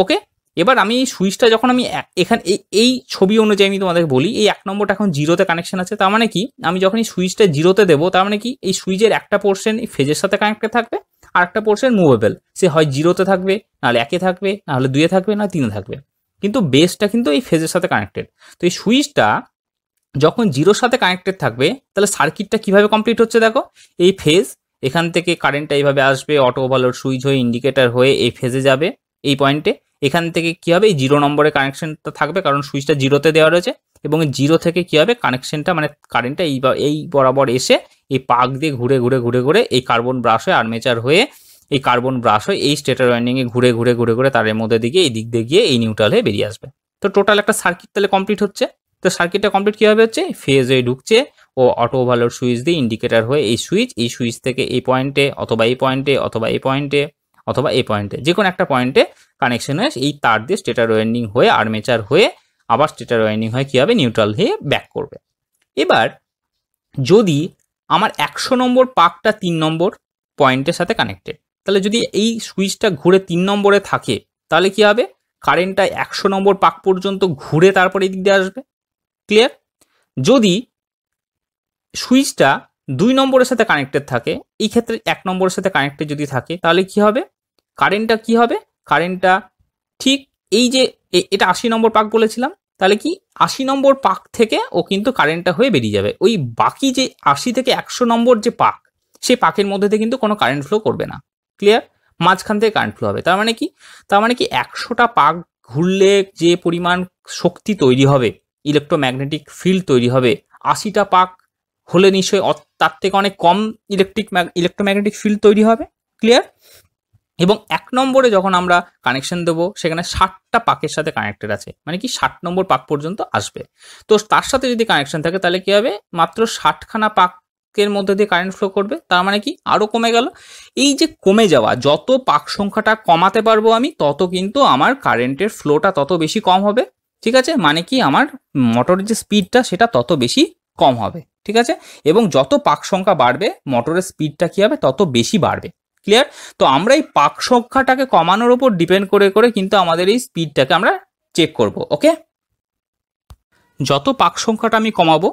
ওকে এবার আমি এই সুইচটা যখন আমি এখান এই ছবি অনুযায়ী আমি তোমাদের বলি এই এক নম্বরটা এখন জিরোতে কানেকশন আছে তার মানে কি আমি যখন এই সুইচটা জিরোতে দেবো তার মানে কি এই সুইচের একটা পোর্শন এই ফেজের সাথে কানেক্টেড থাকবে আর একটা পোর্শন মুভেবল সে হয় জিরোতে থাকবে নাহলে একে থাকবে নাহলে দুয়ে থাকবে না তিনে থাকবে কিন্তু বেসটা কিন্তু এই ফেজের সাথে কানেক্টেড তো এই সুইচটা যখন জিরোর সাথে কানেক্টেড থাকবে তাহলে সার্কিটটা কিভাবে কমপ্লিট হচ্ছে দেখো এই ফেজ এখান থেকে কারেন্টটা এইভাবে আসবে অটো ভালো সুইচ হয়ে ইন্ডিকেটার হয়ে এই ফেজে যাবে এই পয়েন্টে এখান থেকে কী হবে এই জিরো নম্বরে কানেকশনটা থাকবে কারণ সুইচটা জিরোতে দেওয়া রয়েছে এবং জিরো থেকে কি হবে কানেকশনটা মানে কারেন্টটা এই এই বরাবর এসে এই পাক দিয়ে ঘুরে ঘুরে ঘুরে ঘুরে এই কার্বন ব্রাশ হয়ে আর্মেচার হয়ে এই কার্বন ব্রাশ হয়ে এই স্টেটার ওয়াইন্ডিংয়ে ঘুরে ঘুরে ঘুরে ঘুরে তার মধ্যে দিকে এই দিক দিয়ে গিয়ে এই নিউট্রাল হয়ে বেরিয়ে আসবে তো টোটাল একটা সার্কিট তাহলে কমপ্লিট হচ্ছে তো সার্কিটটা কমপ্লিট কীভাবে হচ্ছে ফেজ হয়ে ঢুকছে ও অটো ভালোর সুইচ দিয়ে ইন্ডিকেটার হয়ে এই সুইচ এই সুইচ থেকে এই পয়েন্টে অথবা এই পয়েন্টে অথবা এই পয়েন্টে অথবা এই পয়েন্টে যে কোনো একটা পয়েন্টে কানেকশন হয়ে এই তার দিয়ে স্টেটার ওয়েন্ডিং হয়ে আর্মেচার হয়ে আবার স্টেটার ওয়েন্ডিং হয়ে কীভাবে নিউট্রাল হয়ে ব্যাক করবে এবার যদি আমার একশো নম্বর পাকটা তিন নম্বর পয়েন্টের সাথে কানেক্টেড তাহলে যদি এই সুইচটা ঘুরে তিন নম্বরে থাকে তাহলে কী হবে কারেন্টটা একশো নম্বর পাক পর্যন্ত ঘুরে তারপরে এদিক দিয়ে আসবে ক্লিয়ার যদি সুইচটা দুই নম্বরের সাথে কানেক্টেড থাকে এই ক্ষেত্রে এক নম্বরের সাথে কানেক্টেড যদি থাকে তাহলে কি হবে কারেন্টটা কি হবে কারেন্টটা ঠিক এই যে এটা আশি নম্বর পাক বলেছিলাম তাহলে কি আশি নম্বর পাক থেকে ও কিন্তু কারেন্টটা হয়ে বেরিয়ে যাবে ওই বাকি যে আশি থেকে একশো নম্বর যে পাক সে পাকের মধ্যে থেকে কিন্তু কোনো কারেন্ট ফ্লো করবে না ক্লিয়ার মাঝখান থেকে কারেন্ট ফ্লো হবে তার মানে কি তার মানে কি একশোটা পাক ঘুরলে যে পরিমাণ শক্তি তৈরি হবে ইলেকট্রোম্যাগনেটিক ফিল্ড তৈরি হবে আশিটা পাক হলে নিশ্চয়ই তার থেকে অনেক কম ইলেকট্রিক ইলেকট্রোম্যাগনেটিক ফিল্ড তৈরি হবে ক্লিয়ার এবং এক নম্বরে যখন আমরা কানেকশন দেবো সেখানে ষাটটা পাকের সাথে কানেক্টেড আছে মানে কি ষাট নম্বর পাক পর্যন্ত আসবে তো তার সাথে যদি কানেকশন থাকে তাহলে কি হবে মাত্র ষাটখানা পাক এর মধ্যে দিয়ে কারেন্ট ফ্লো করবে তার মানে কি আরও কমে গেল এই যে কমে যাওয়া যত পাক সংখ্যাটা কমাতে পারবো আমি তত কিন্তু আমার কারেন্টের ফ্লোটা তত বেশি কম হবে ঠিক আছে মানে কি আমার মোটরের যে স্পিডটা সেটা তত বেশি কম হবে ঠিক আছে এবং যত পাক সংখ্যা বাড়বে মোটরের স্পিডটা কী হবে তত বেশি বাড়বে ক্লিয়ার তো আমরা এই পাক সংখ্যাটাকে কমানোর উপর ডিপেন্ড করে করে কিন্তু আমাদের এই স্পিডটাকে আমরা চেক করব ওকে যত পাক সংখ্যাটা আমি কমাবো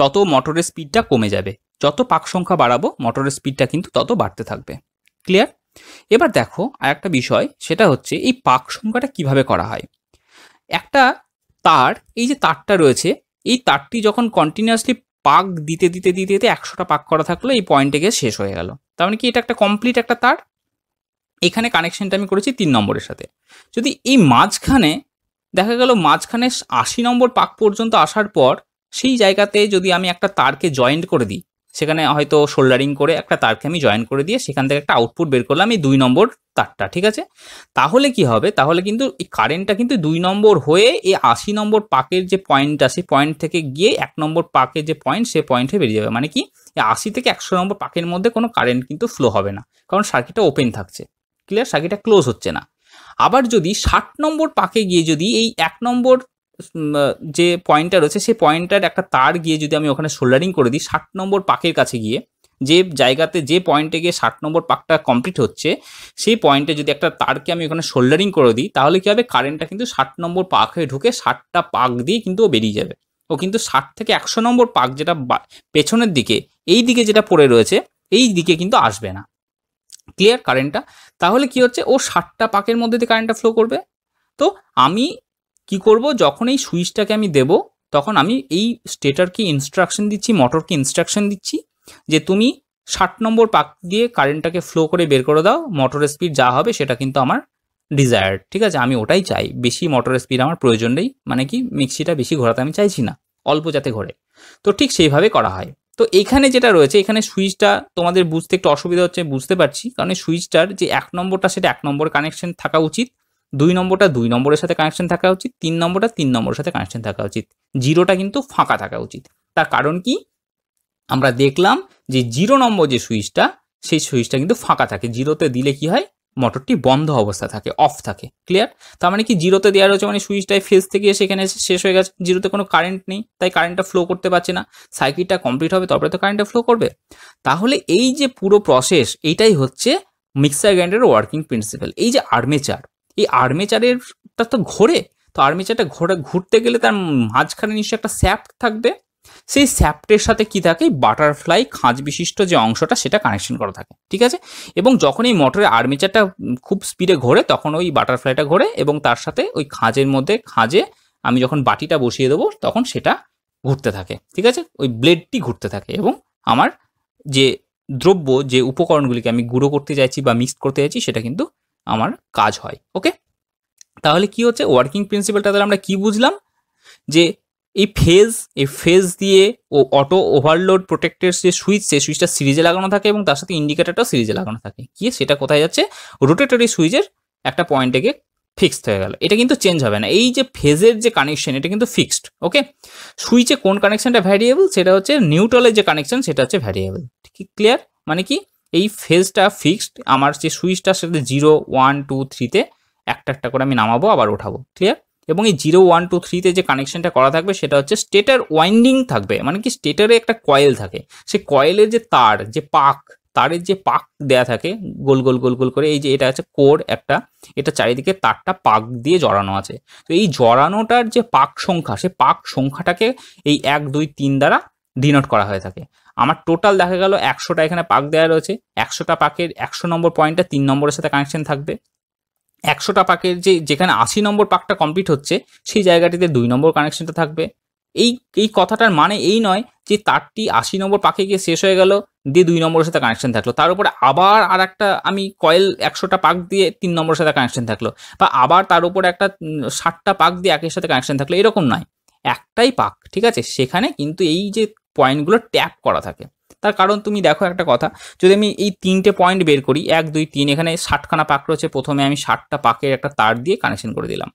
তত মটরের স্পিডটা কমে যাবে যত পাক সংখ্যা বাড়াবো মটরের স্পিডটা কিন্তু তত বাড়তে থাকবে ক্লিয়ার এবার দেখো আর একটা বিষয় সেটা হচ্ছে এই পাক সংখ্যাটা কিভাবে করা হয় একটা তার এই যে তারটা রয়েছে এই তারটি যখন কন্টিনিউয়াসলি পাক দিতে দিতে দিতে দিতে একশোটা পাক করা থাকলো এই পয়েন্টে গিয়ে শেষ হয়ে গেল তার মানে কি এটা একটা কমপ্লিট একটা তার এখানে কানেকশনটা আমি করেছি তিন নম্বরের সাথে যদি এই মাঝখানে দেখা গেল মাঝখানে আশি নম্বর পাক পর্যন্ত আসার পর সেই জায়গাতে যদি আমি একটা তারকে জয়েন্ট করে দিই সেখানে হয়তো শোল্ডারিং করে একটা তারকে আমি জয়েন করে দিয়ে সেখান থেকে একটা আউটপুট বের করলাম এই দুই নম্বর তারটা ঠিক আছে তাহলে কি হবে তাহলে কিন্তু এই কারেন্টটা কিন্তু দুই নম্বর হয়ে এই আশি নম্বর পাকের যে পয়েন্টটা সেই পয়েন্ট থেকে গিয়ে এক নম্বর পাকের যে পয়েন্ট সে পয়েন্টে বেরিয়ে যাবে মানে কি আশি থেকে একশো নম্বর পাকের মধ্যে কোনো কারেন্ট কিন্তু ফ্লো হবে না কারণ সার্কিটটা ওপেন থাকছে ক্লিয়ার সার্কিটটা ক্লোজ হচ্ছে না আবার যদি ষাট নম্বর পাকে গিয়ে যদি এই এক নম্বর যে পয়েন্টটা রয়েছে সেই পয়েন্টটার একটা তার গিয়ে যদি আমি ওখানে সোল্ডারিং করে দিই ষাট নম্বর পাকের কাছে গিয়ে যে জায়গাতে যে পয়েন্টে গিয়ে ষাট নম্বর পাকটা কমপ্লিট হচ্ছে সেই পয়েন্টে যদি একটা তারকে আমি ওখানে সোল্ডারিং করে দিই তাহলে কী হবে কারেন্টটা কিন্তু ষাট নম্বর পাক হয়ে ঢুকে ষাটটা পাক দিয়ে কিন্তু ও বেরিয়ে যাবে ও কিন্তু ষাট থেকে একশো নম্বর পাক যেটা পেছনের দিকে এই দিকে যেটা পড়ে রয়েছে এই দিকে কিন্তু আসবে না ক্লিয়ার কারেন্টটা তাহলে কি হচ্ছে ও ষাটটা পাকের মধ্যে দিয়ে কারেন্টটা ফ্লো করবে তো আমি কি করব যখন এই সুইচটাকে আমি দেব তখন আমি এই স্টেটারকে ইনস্ট্রাকশন দিচ্ছি মোটরকে ইনস্ট্রাকশন দিচ্ছি যে তুমি ষাট নম্বর পাক দিয়ে কারেন্টটাকে ফ্লো করে বের করে দাও মোটর স্পিড যা হবে সেটা কিন্তু আমার ডিজায়ার ঠিক আছে আমি ওটাই চাই বেশি মোটর স্পিড আমার প্রয়োজন নেই মানে কি মিক্সিটা বেশি ঘোরাতে আমি চাইছি না অল্প যাতে ঘোরে তো ঠিক সেইভাবে করা হয় তো এখানে যেটা রয়েছে এখানে সুইচটা তোমাদের বুঝতে একটু অসুবিধা হচ্ছে বুঝতে পারছি কারণ সুইচটার যে এক নম্বরটা সেটা এক নম্বর কানেকশন থাকা উচিত দুই নম্বরটা দুই নম্বরের সাথে কানেকশন থাকা উচিত তিন নম্বরটা তিন নম্বরের সাথে কানেকশন থাকা উচিত জিরোটা কিন্তু ফাঁকা থাকা উচিত তার কারণ কি আমরা দেখলাম যে জিরো নম্বর যে সুইচটা সেই সুইচটা কিন্তু ফাঁকা থাকে জিরোতে দিলে কি হয় মোটরটি বন্ধ অবস্থা থাকে অফ থাকে ক্লিয়ার তার মানে কি জিরোতে দেওয়া রয়েছে মানে সুইচটাই ফেস থেকে এসে এখানে এসে শেষ হয়ে গেছে জিরোতে কোনো কারেন্ট নেই তাই কারেন্টটা ফ্লো করতে পারছে না সাইকেলটা কমপ্লিট হবে তারপরে তো কারেন্টটা ফ্লো করবে তাহলে এই যে পুরো প্রসেস এইটাই হচ্ছে মিক্সার গ্রাইন্ডারের ওয়ার্কিং প্রিন্সিপাল এই যে আর্মেচার এই আর্মেচারেরটা তো ঘোরে তো আর্মেচারটা ঘোরে ঘুরতে গেলে তার মাঝখানে নিশ্চয়ই একটা স্যাপ্ট থাকবে সেই স্যাপ্টের সাথে কি থাকে বাটারফ্লাই খাঁজ বিশিষ্ট যে অংশটা সেটা কানেকশন করা থাকে ঠিক আছে এবং যখন এই মোটরের আর্মেচারটা খুব স্পিডে ঘোরে তখন ওই বাটারফ্লাইটা ঘোরে এবং তার সাথে ওই খাঁজের মধ্যে খাঁজে আমি যখন বাটিটা বসিয়ে দেবো তখন সেটা ঘুরতে থাকে ঠিক আছে ওই ব্লেডটি ঘুরতে থাকে এবং আমার যে দ্রব্য যে উপকরণগুলিকে আমি গুঁড়ো করতে চাইছি বা মিক্স করতে চাইছি সেটা কিন্তু আমার কাজ হয় ওকে তাহলে কি হচ্ছে ওয়ার্কিং প্রিন্সিপালটা তাহলে আমরা কি বুঝলাম যে এই ফেজ এই ফেজ দিয়ে ও অটো ওভারলোড প্রোটেক্টের যে সুইচ সেই সুইচটা সিরিজে লাগানো থাকে এবং তার সাথে ইন্ডিকেটারটাও সিরিজে লাগানো থাকে কি সেটা কোথায় যাচ্ছে রোটেটরি সুইচের একটা পয়েন্টে গিয়ে ফিক্সড হয়ে গেল এটা কিন্তু চেঞ্জ হবে না এই যে ফেজের যে কানেকশন এটা কিন্তু ফিক্সড ওকে সুইচে কোন কানেকশনটা ভ্যারিয়েবল সেটা হচ্ছে নিউট্রালের যে কানেকশন সেটা হচ্ছে ভ্যারিয়েবল ঠিক ক্লিয়ার মানে কি এই ফেজটা ফিক্সড আমার যে সুইচটার সাথে জিরো ওয়ান টু থ্রিতে একটা একটা করে আমি নামাবো আবার ওঠাবো ক্লিয়ার এবং এই জিরো ওয়ান টু থ্রিতে যে কানেকশনটা করা থাকবে সেটা হচ্ছে স্টেটার ওয়াইন্ডিং থাকবে মানে কি স্টেটারে একটা কয়েল থাকে সেই কয়েলের যে তার যে পাক তারের যে পাক দেয়া থাকে গোল গোল গোল গোল করে এই যে এটা আছে কোর একটা এটা চারিদিকে তারটা পাক দিয়ে জড়ানো আছে তো এই জড়ানোটার যে পাক সংখ্যা সে পাক সংখ্যাটাকে এই এক দুই তিন দ্বারা ডিনোট করা হয়ে থাকে আমার টোটাল দেখা গেল একশোটা এখানে পাক দেওয়া রয়েছে একশোটা পাকের একশো নম্বর পয়েন্টটা তিন নম্বরের সাথে কানেকশন থাকবে একশোটা পাকের যে যেখানে আশি নম্বর পাকটা কমপ্লিট হচ্ছে সেই জায়গাটিতে দুই নম্বর কানেকশনটা থাকবে এই এই কথাটার মানে এই নয় যে তারটি আশি নম্বর পাকে গিয়ে শেষ হয়ে গেল দিয়ে দুই নম্বরের সাথে কানেকশন থাকলো তার উপরে আবার আর একটা আমি কয়েল একশোটা পাক দিয়ে তিন নম্বরের সাথে কানেকশন থাকলো বা আবার তার উপরে একটা ষাটটা পাক দিয়ে একের সাথে কানেকশন থাকলো এরকম নয় একটাই পাক ঠিক আছে সেখানে কিন্তু এই যে পয়েন্টগুলো ট্যাপ করা থাকে তার কারণ তুমি দেখো একটা কথা যদি আমি এই তিনটে পয়েন্ট বের করি এক দুই তিন এখানে ষাটখানা পাক রয়েছে প্রথমে আমি ষাটটা পাকের একটা তার দিয়ে কানেকশন করে দিলাম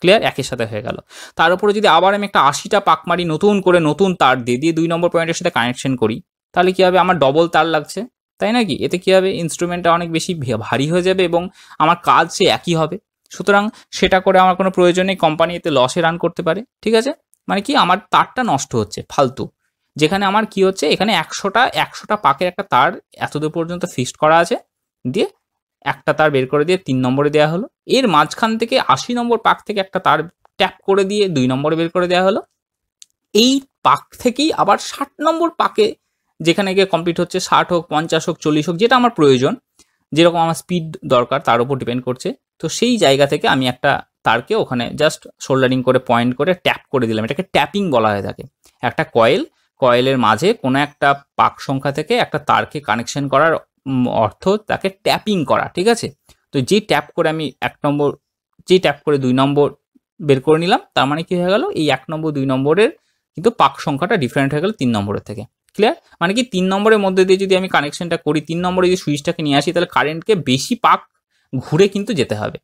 ক্লিয়ার একের সাথে হয়ে গেল তার উপরে যদি আবার আমি একটা আশিটা পাক মারি নতুন করে নতুন তার দিয়ে দিয়ে দুই নম্বর পয়েন্টের সাথে কানেকশন করি তাহলে কী হবে আমার ডবল তার লাগছে তাই নাকি এতে কী হবে ইনস্ট্রুমেন্টটা অনেক বেশি ভারী হয়ে যাবে এবং আমার কাজ সে একই হবে সুতরাং সেটা করে আমার কোনো প্রয়োজনে কোম্পানি এতে লসে রান করতে পারে ঠিক আছে মানে কি আমার তারটা নষ্ট হচ্ছে ফালতু যেখানে আমার কি হচ্ছে এখানে একশোটা একশোটা পাকের একটা তার এতদূর পর্যন্ত ফিক্সড করা আছে দিয়ে একটা তার বের করে দিয়ে তিন নম্বরে দেওয়া হলো এর মাঝখান থেকে আশি নম্বর পাক থেকে একটা তার ট্যাপ করে দিয়ে দুই নম্বরে বের করে দেওয়া হলো এই পাক থেকেই আবার ষাট নম্বর পাকে যেখানে গিয়ে কমপ্লিট হচ্ছে ষাট হোক পঞ্চাশ হোক চল্লিশ হোক যেটা আমার প্রয়োজন যেরকম আমার স্পিড দরকার তার উপর ডিপেন্ড করছে তো সেই জায়গা থেকে আমি একটা তারকে ওখানে জাস্ট শোল্ডারিং করে পয়েন্ট করে ট্যাপ করে দিলাম এটাকে ট্যাপিং বলা হয়ে থাকে একটা কয়েল কয়েলের মাঝে কোনো একটা পাক সংখ্যা থেকে একটা তারকে কানেকশন করার অর্থ তাকে ট্যাপিং করা ঠিক আছে তো যে ট্যাপ করে আমি এক নম্বর যে ট্যাপ করে দুই নম্বর বের করে নিলাম তার মানে কি হয়ে গেল এই এক নম্বর দুই নম্বরের কিন্তু পাক সংখ্যাটা ডিফারেন্ট হয়ে গেল তিন নম্বরের থেকে ক্লিয়ার মানে কি তিন নম্বরের মধ্যে দিয়ে যদি আমি কানেকশনটা করি তিন নম্বরে যদি সুইচটাকে নিয়ে আসি তাহলে কারেন্টকে বেশি পাক ঘুরে কিন্তু যেতে হবে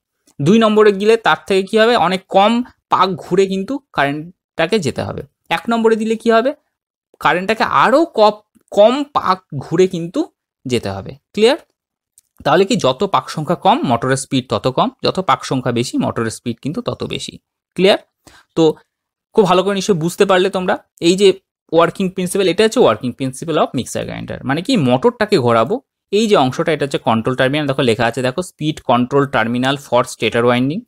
দুই নম্বরে গেলে তার থেকে কি হবে অনেক কম পাক ঘুরে কিন্তু কারেন্টটাকে যেতে হবে এক নম্বরে দিলে কি হবে কারেন্টটাকে আরও কপ কম পাক ঘুরে কিন্তু যেতে হবে ক্লিয়ার তাহলে কি যত পাক সংখ্যা কম মোটরের স্পিড তত কম যত পাক সংখ্যা বেশি মোটরের স্পিড কিন্তু তত বেশি ক্লিয়ার তো খুব ভালো করে নিশ্চয়ই বুঝতে পারলে তোমরা এই যে ওয়ার্কিং প্রিন্সিপাল এটা হচ্ছে working principle of mixer grinder মানে কি মোটরটাকে ঘোরাবো এই যে অংশটা এটা হচ্ছে কন্ট্রোল টার্মিনাল দেখো লেখা আছে দেখো speed control terminal for stator winding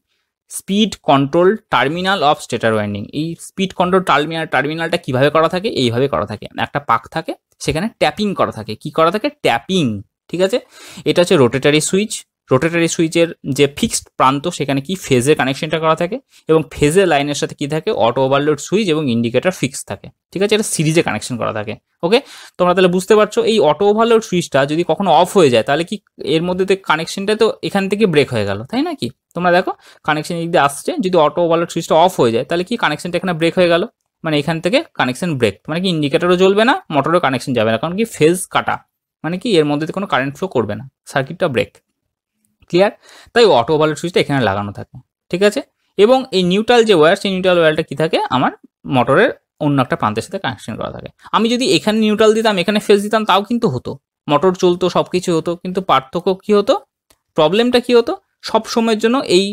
speed control terminal of stator winding এই স্পিড কন্ট্রোল টার্মিনাল টার্মিনালটা কিভাবে করা থাকে এইভাবে করা থাকে একটা পাক থাকে সেখানে ট্যাপিং করা থাকে কি করা থাকে ট্যাপিং ঠিক আছে এটা হচ্ছে রোটেটারি সুইচ রোটেটারি সুইচের যে ফিক্সড প্রান্ত সেখানে কি ফেজের কানেকশনটা করা থাকে এবং ফেজের লাইনের সাথে কি থাকে অটো ওভারলোড সুইচ এবং ইন্ডিকেটার ফিক্স থাকে ঠিক আছে এটা সিরিজে কানেকশন করা থাকে ওকে তোমরা তাহলে বুঝতে পারছো এই অটো ওভারলোড সুইচটা যদি কখনো অফ হয়ে যায় তাহলে কি এর মধ্যে তো কানেকশনটা তো এখান থেকে ব্রেক হয়ে গেল তাই না কি তোমরা দেখো কানেকশন যদি আসছে যদি অটো ওভারলোড সুইচটা অফ হয়ে যায় তাহলে কি কানেকশনটা এখানে ব্রেক হয়ে গেল মানে এখান থেকে কানেকশন ব্রেক মানে কি ইন্ডিকেটারও জ্বলবে না মোটরও কানেকশন যাবে না কারণ কি ফেজ কাটা মানে কি এর মধ্যে কোনো কারেন্ট ফ্লো করবে না সার্কিটটা ব্রেক ক্লিয়ার তাই অটো ওভারলোড সুইচটা এখানে লাগানো থাকে ঠিক আছে এবং এই নিউট্রাল যে ওয়্যার সেই নিউট্রাল ওয়্যারটা কী থাকে আমার মোটরের অন্য একটা প্রান্তের সাথে কানেকশন করা থাকে আমি যদি এখানে নিউট্রাল দিতাম এখানে ফেস দিতাম তাও কিন্তু হতো মোটর চলতো সব কিছু হতো কিন্তু পার্থক্য কী হতো প্রবলেমটা কী হতো সব সময়ের জন্য এই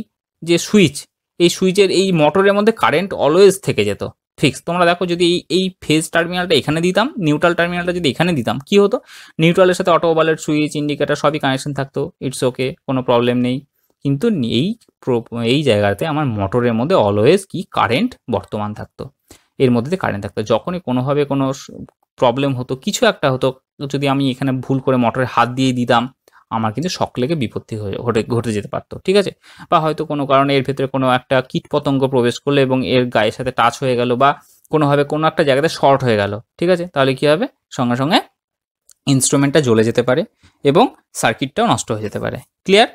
যে সুইচ এই সুইচের এই মোটরের মধ্যে কারেন্ট অলওয়েজ থেকে যেত ফিক্স তোমরা দেখো যদি এই এই ফেজ টার্মিনালটা এখানে দিতাম নিউট্রাল টার্মিনালটা যদি এখানে দিতাম কি হতো নিউট্রালের সাথে অটো ওভালেট সুইচ ইন্ডিকেটার সবই কানেকশন থাকতো ইটস ওকে কোনো প্রবলেম নেই কিন্তু এই এই জায়গাতে আমার মোটরের মধ্যে অলওয়েজ কি কারেন্ট বর্তমান থাকতো এর মধ্যে দিয়ে কারেন্ট থাকতো যখনই কোনোভাবে কোনো প্রবলেম হতো কিছু একটা হতো যদি আমি এখানে ভুল করে মোটরের হাত দিয়ে দিতাম আমার কিন্তু শক লেগে বিপত্তি হয়ে ঘটে ঘটে যেতে পারতো ঠিক আছে বা হয়তো কোনো কারণে এর ভেতরে কোনো একটা কীট পতঙ্গ প্রবেশ করলো এবং এর গায়ের সাথে টাচ হয়ে গেল বা কোনোভাবে কোনো একটা জায়গাতে শর্ট হয়ে গেল ঠিক আছে তাহলে কী হবে সঙ্গে সঙ্গে ইনস্ট্রুমেন্টটা জ্বলে যেতে পারে এবং সার্কিটটাও নষ্ট হয়ে যেতে পারে ক্লিয়ার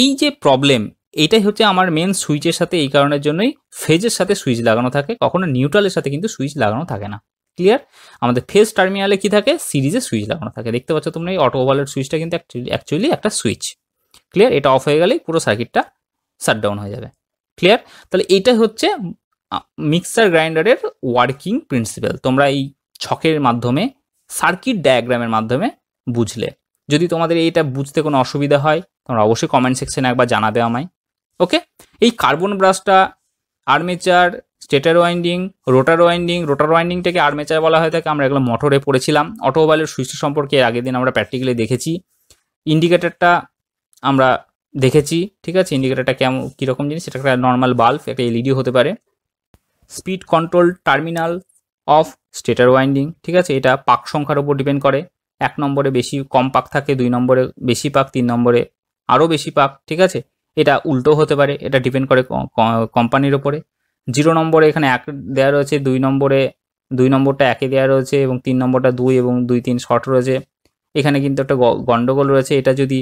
এই যে প্রবলেম এইটাই হচ্ছে আমার মেন সুইচের সাথে এই কারণের জন্যই ফেজের সাথে সুইচ লাগানো থাকে কখনো নিউট্রালের সাথে কিন্তু সুইচ লাগানো থাকে না ক্লিয়ার আমাদের ফেস টার্মিনালে কি থাকে সিরিজে সুইচ লাগানো থাকে দেখতে পাচ্ছ তোমরা এই অটো ওভারের সুইচটা কিন্তু অ্যাকচুয়ালি একটা সুইচ ক্লিয়ার এটা অফ হয়ে গেলেই পুরো সার্কিটটা শাটডাউন হয়ে যাবে ক্লিয়ার তাহলে এইটাই হচ্ছে মিক্সার গ্রাইন্ডারের ওয়ার্কিং প্রিন্সিপাল তোমরা এই ছকের মাধ্যমে সার্কিট ডায়াগ্রামের মাধ্যমে বুঝলে যদি তোমাদের এইটা বুঝতে কোনো অসুবিধা হয় তোমরা অবশ্যই কমেন্ট সেকশনে একবার জানাবে আমায় ওকে এই কার্বন ব্রাশটা armature stator winding rotor winding rotor ওয়াইন্ডিংটাকে আর্মেচার বলা হয়ে থাকে আমরা এগুলো মোটরে পড়েছিলাম অটোমোবাইলের সুইচ সম্পর্কে এর আগের দিন আমরা প্র্যাকটিক্যালি দেখেছি ইন্ডিকেটারটা আমরা দেখেছি ঠিক আছে ইন্ডিকেটারটা কেমন কীরকম জিনিস সেটা একটা নর্মাল বাল্ব একটা এলইডি হতে পারে speed control terminal of stator winding ঠিক আছে এটা পাক সংখ্যার উপর ডিপেন্ড করে এক নম্বরে বেশি কম পাক থাকে দুই নম্বরে বেশি পাক তিন নম্বরে আরও বেশি পাক ঠিক আছে এটা উল্টো হতে পারে এটা ডিপেন্ড করে কোম্পানির ওপরে জিরো নম্বরে এখানে এক দেওয়া রয়েছে দুই নম্বরে দুই নম্বরটা একে দেওয়া রয়েছে এবং তিন নম্বরটা দুই এবং দুই তিন শর্ট রয়েছে এখানে কিন্তু একটা গন্ডগোল রয়েছে এটা যদি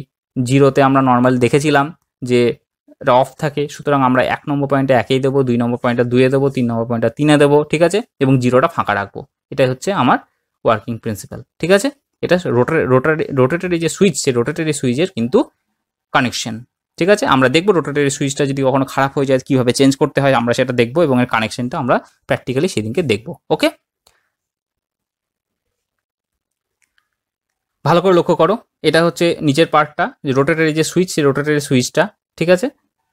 জিরোতে আমরা নর্মাল দেখেছিলাম যে এটা অফ থাকে সুতরাং আমরা এক নম্বর পয়েন্টটা একেই দেবো দুই নম্বর পয়েন্টটা দুয়ে দেবো তিন নম্বর পয়েন্টটা তিনে দেবো ঠিক আছে এবং জিরোটা ফাঁকা রাখবো এটাই হচ্ছে আমার ওয়ার্কিং প্রিন্সিপাল ঠিক আছে এটা রোটারি রোটারি রোটেটারি যে সুইচ সে রোটেটারি সুইচের কিন্তু কানেকশন ঠিক আছে আমরা দেখবো রোটারের সুইচটা যদি কখনো খারাপ হয়ে যায় কীভাবে চেঞ্জ করতে হয় আমরা সেটা দেখবো এবং এর কানেকশনটা আমরা প্র্যাকটিক্যালি সেদিনকে দেখবো ওকে ভালো করে লক্ষ্য করো এটা হচ্ছে নিচের পার্টটা রোটেটারের যে সুইচ সেই রোটেটারের সুইচটা ঠিক আছে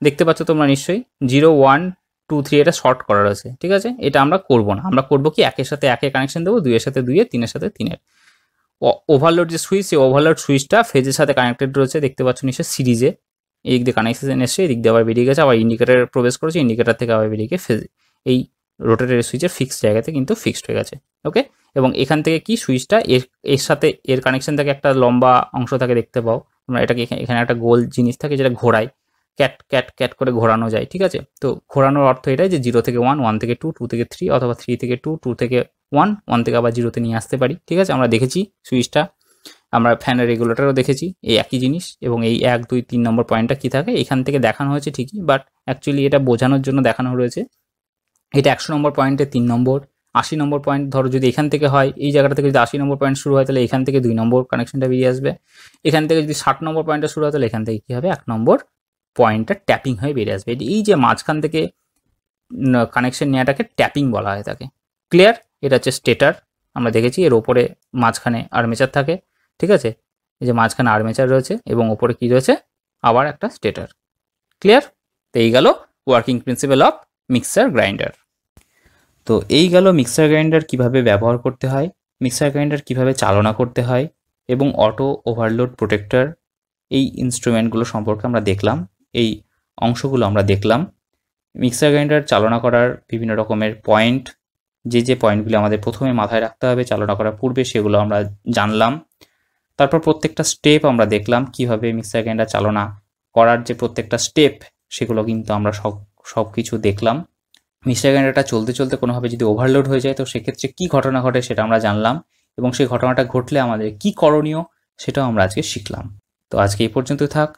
দেখতে পাচ্ছ তোমরা নিশ্চয়ই জিরো ওয়ান টু থ্রি এটা শর্ট করার রয়েছে ঠিক আছে এটা আমরা করব না আমরা করব কি একের সাথে একে কানেকশন দেবো দুইয়ের সাথে দুইয়ে তিনের সাথে তিনের ওভারলোড যে সুইচ সেই ওভারলোড সুইচটা ফেজের সাথে কানেক্টেড রয়েছে দেখতে পাচ্ছ নিশ্চয়ই সিরিজে এইদিক দিয়ে কানেকশন এসছে এই দিক দিয়ে আবার বেরিয়ে গেছে আবার ইন্ডিকেটার প্রবেশ করেছে ইন্ডিকেটার থেকে আবার বেরিয়ে গিয়ে এই রোটেটারের সুইচের ফিক্সড জায়গাতে কিন্তু ফিক্সড হয়ে গেছে ওকে এবং এখান থেকে কি সুইচটা এর এর সাথে এর কানেকশন থেকে একটা লম্বা অংশ থাকে দেখতে পাও তোমরা এটাকে এখানে একটা গোল জিনিস থাকে যেটা ঘোরায় ক্যাট ক্যাট ক্যাট করে ঘোরানো যায় ঠিক আছে তো ঘোরানোর অর্থ এটাই যে জিরো থেকে ওয়ান ওয়ান থেকে টু টু থেকে থ্রি অথবা থ্রি থেকে টু টু থেকে ওয়ান ওয়ান থেকে আবার জিরোতে নিয়ে আসতে পারি ঠিক আছে আমরা দেখেছি সুইচটা আমরা ফ্যানের রেগুলেটারও দেখেছি এই একই জিনিস এবং এই এক দুই তিন নম্বর পয়েন্টটা কী থাকে এখান থেকে দেখানো হয়েছে ঠিকই বাট অ্যাকচুয়ালি এটা বোঝানোর জন্য দেখানো রয়েছে এটা একশো নম্বর পয়েন্টে তিন নম্বর আশি নম্বর পয়েন্ট ধরো যদি এখান থেকে হয় এই জায়গাটা থেকে যদি আশি নম্বর পয়েন্ট শুরু হয় তাহলে এখান থেকে দুই নম্বর কানেকশনটা বেরিয়ে আসবে এখান থেকে যদি ষাট নম্বর পয়েন্টটা শুরু হয় তাহলে এখান থেকে কী হবে এক নম্বর পয়েন্টটা ট্যাপিং হয়ে বেরিয়ে আসবে এই যে মাঝখান থেকে কানেকশন নেওয়াটাকে ট্যাপিং বলা হয় তাকে ক্লিয়ার এটা হচ্ছে স্টেটার আমরা দেখেছি এর ওপরে মাঝখানে আর্মেচার থাকে ঠিক আছে এই যে মাঝখানে আর্মেচার রয়েছে এবং ওপরে কি রয়েছে আবার একটা স্টেটার ক্লিয়ার তো এই গেল working principle of mixer grinder তো এই গেল মিক্সার গ্রাইন্ডার কিভাবে ব্যবহার করতে হয় মিক্সার গ্রাইন্ডার কিভাবে চালনা করতে হয় এবং অটো ওভারলোড প্রোটেক্টর এই ইনস্ট্রুমেন্টগুলো সম্পর্কে আমরা দেখলাম এই অংশগুলো আমরা দেখলাম মিক্সার গ্রাইন্ডার চালনা করার বিভিন্ন রকমের পয়েন্ট যে যে পয়েন্টগুলো আমাদের প্রথমে মাথায় রাখতে হবে চালনা করার পূর্বে সেগুলো আমরা জানলাম তারপর প্রত্যেকটা স্টেপ আমরা দেখলাম কিভাবে মিক্সার গ্রাইন্ডার চালনা করার যে প্রত্যেকটা স্টেপ সেগুলো কিন্তু আমরা সব সব কিছু দেখলাম মিক্সার গ্রাইন্ডারটা চলতে চলতে কোনোভাবে যদি ওভারলোড হয়ে যায় তো সেক্ষেত্রে কী ঘটনা ঘটে সেটা আমরা জানলাম এবং সেই ঘটনাটা ঘটলে আমাদের কি করণীয় সেটাও আমরা আজকে শিখলাম তো আজকে এই পর্যন্ত থাক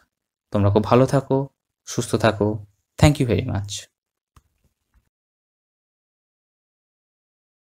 তোমরা খুব ভালো থাকো সুস্থ থাকো থ্যাংক ইউ ভেরি মাচ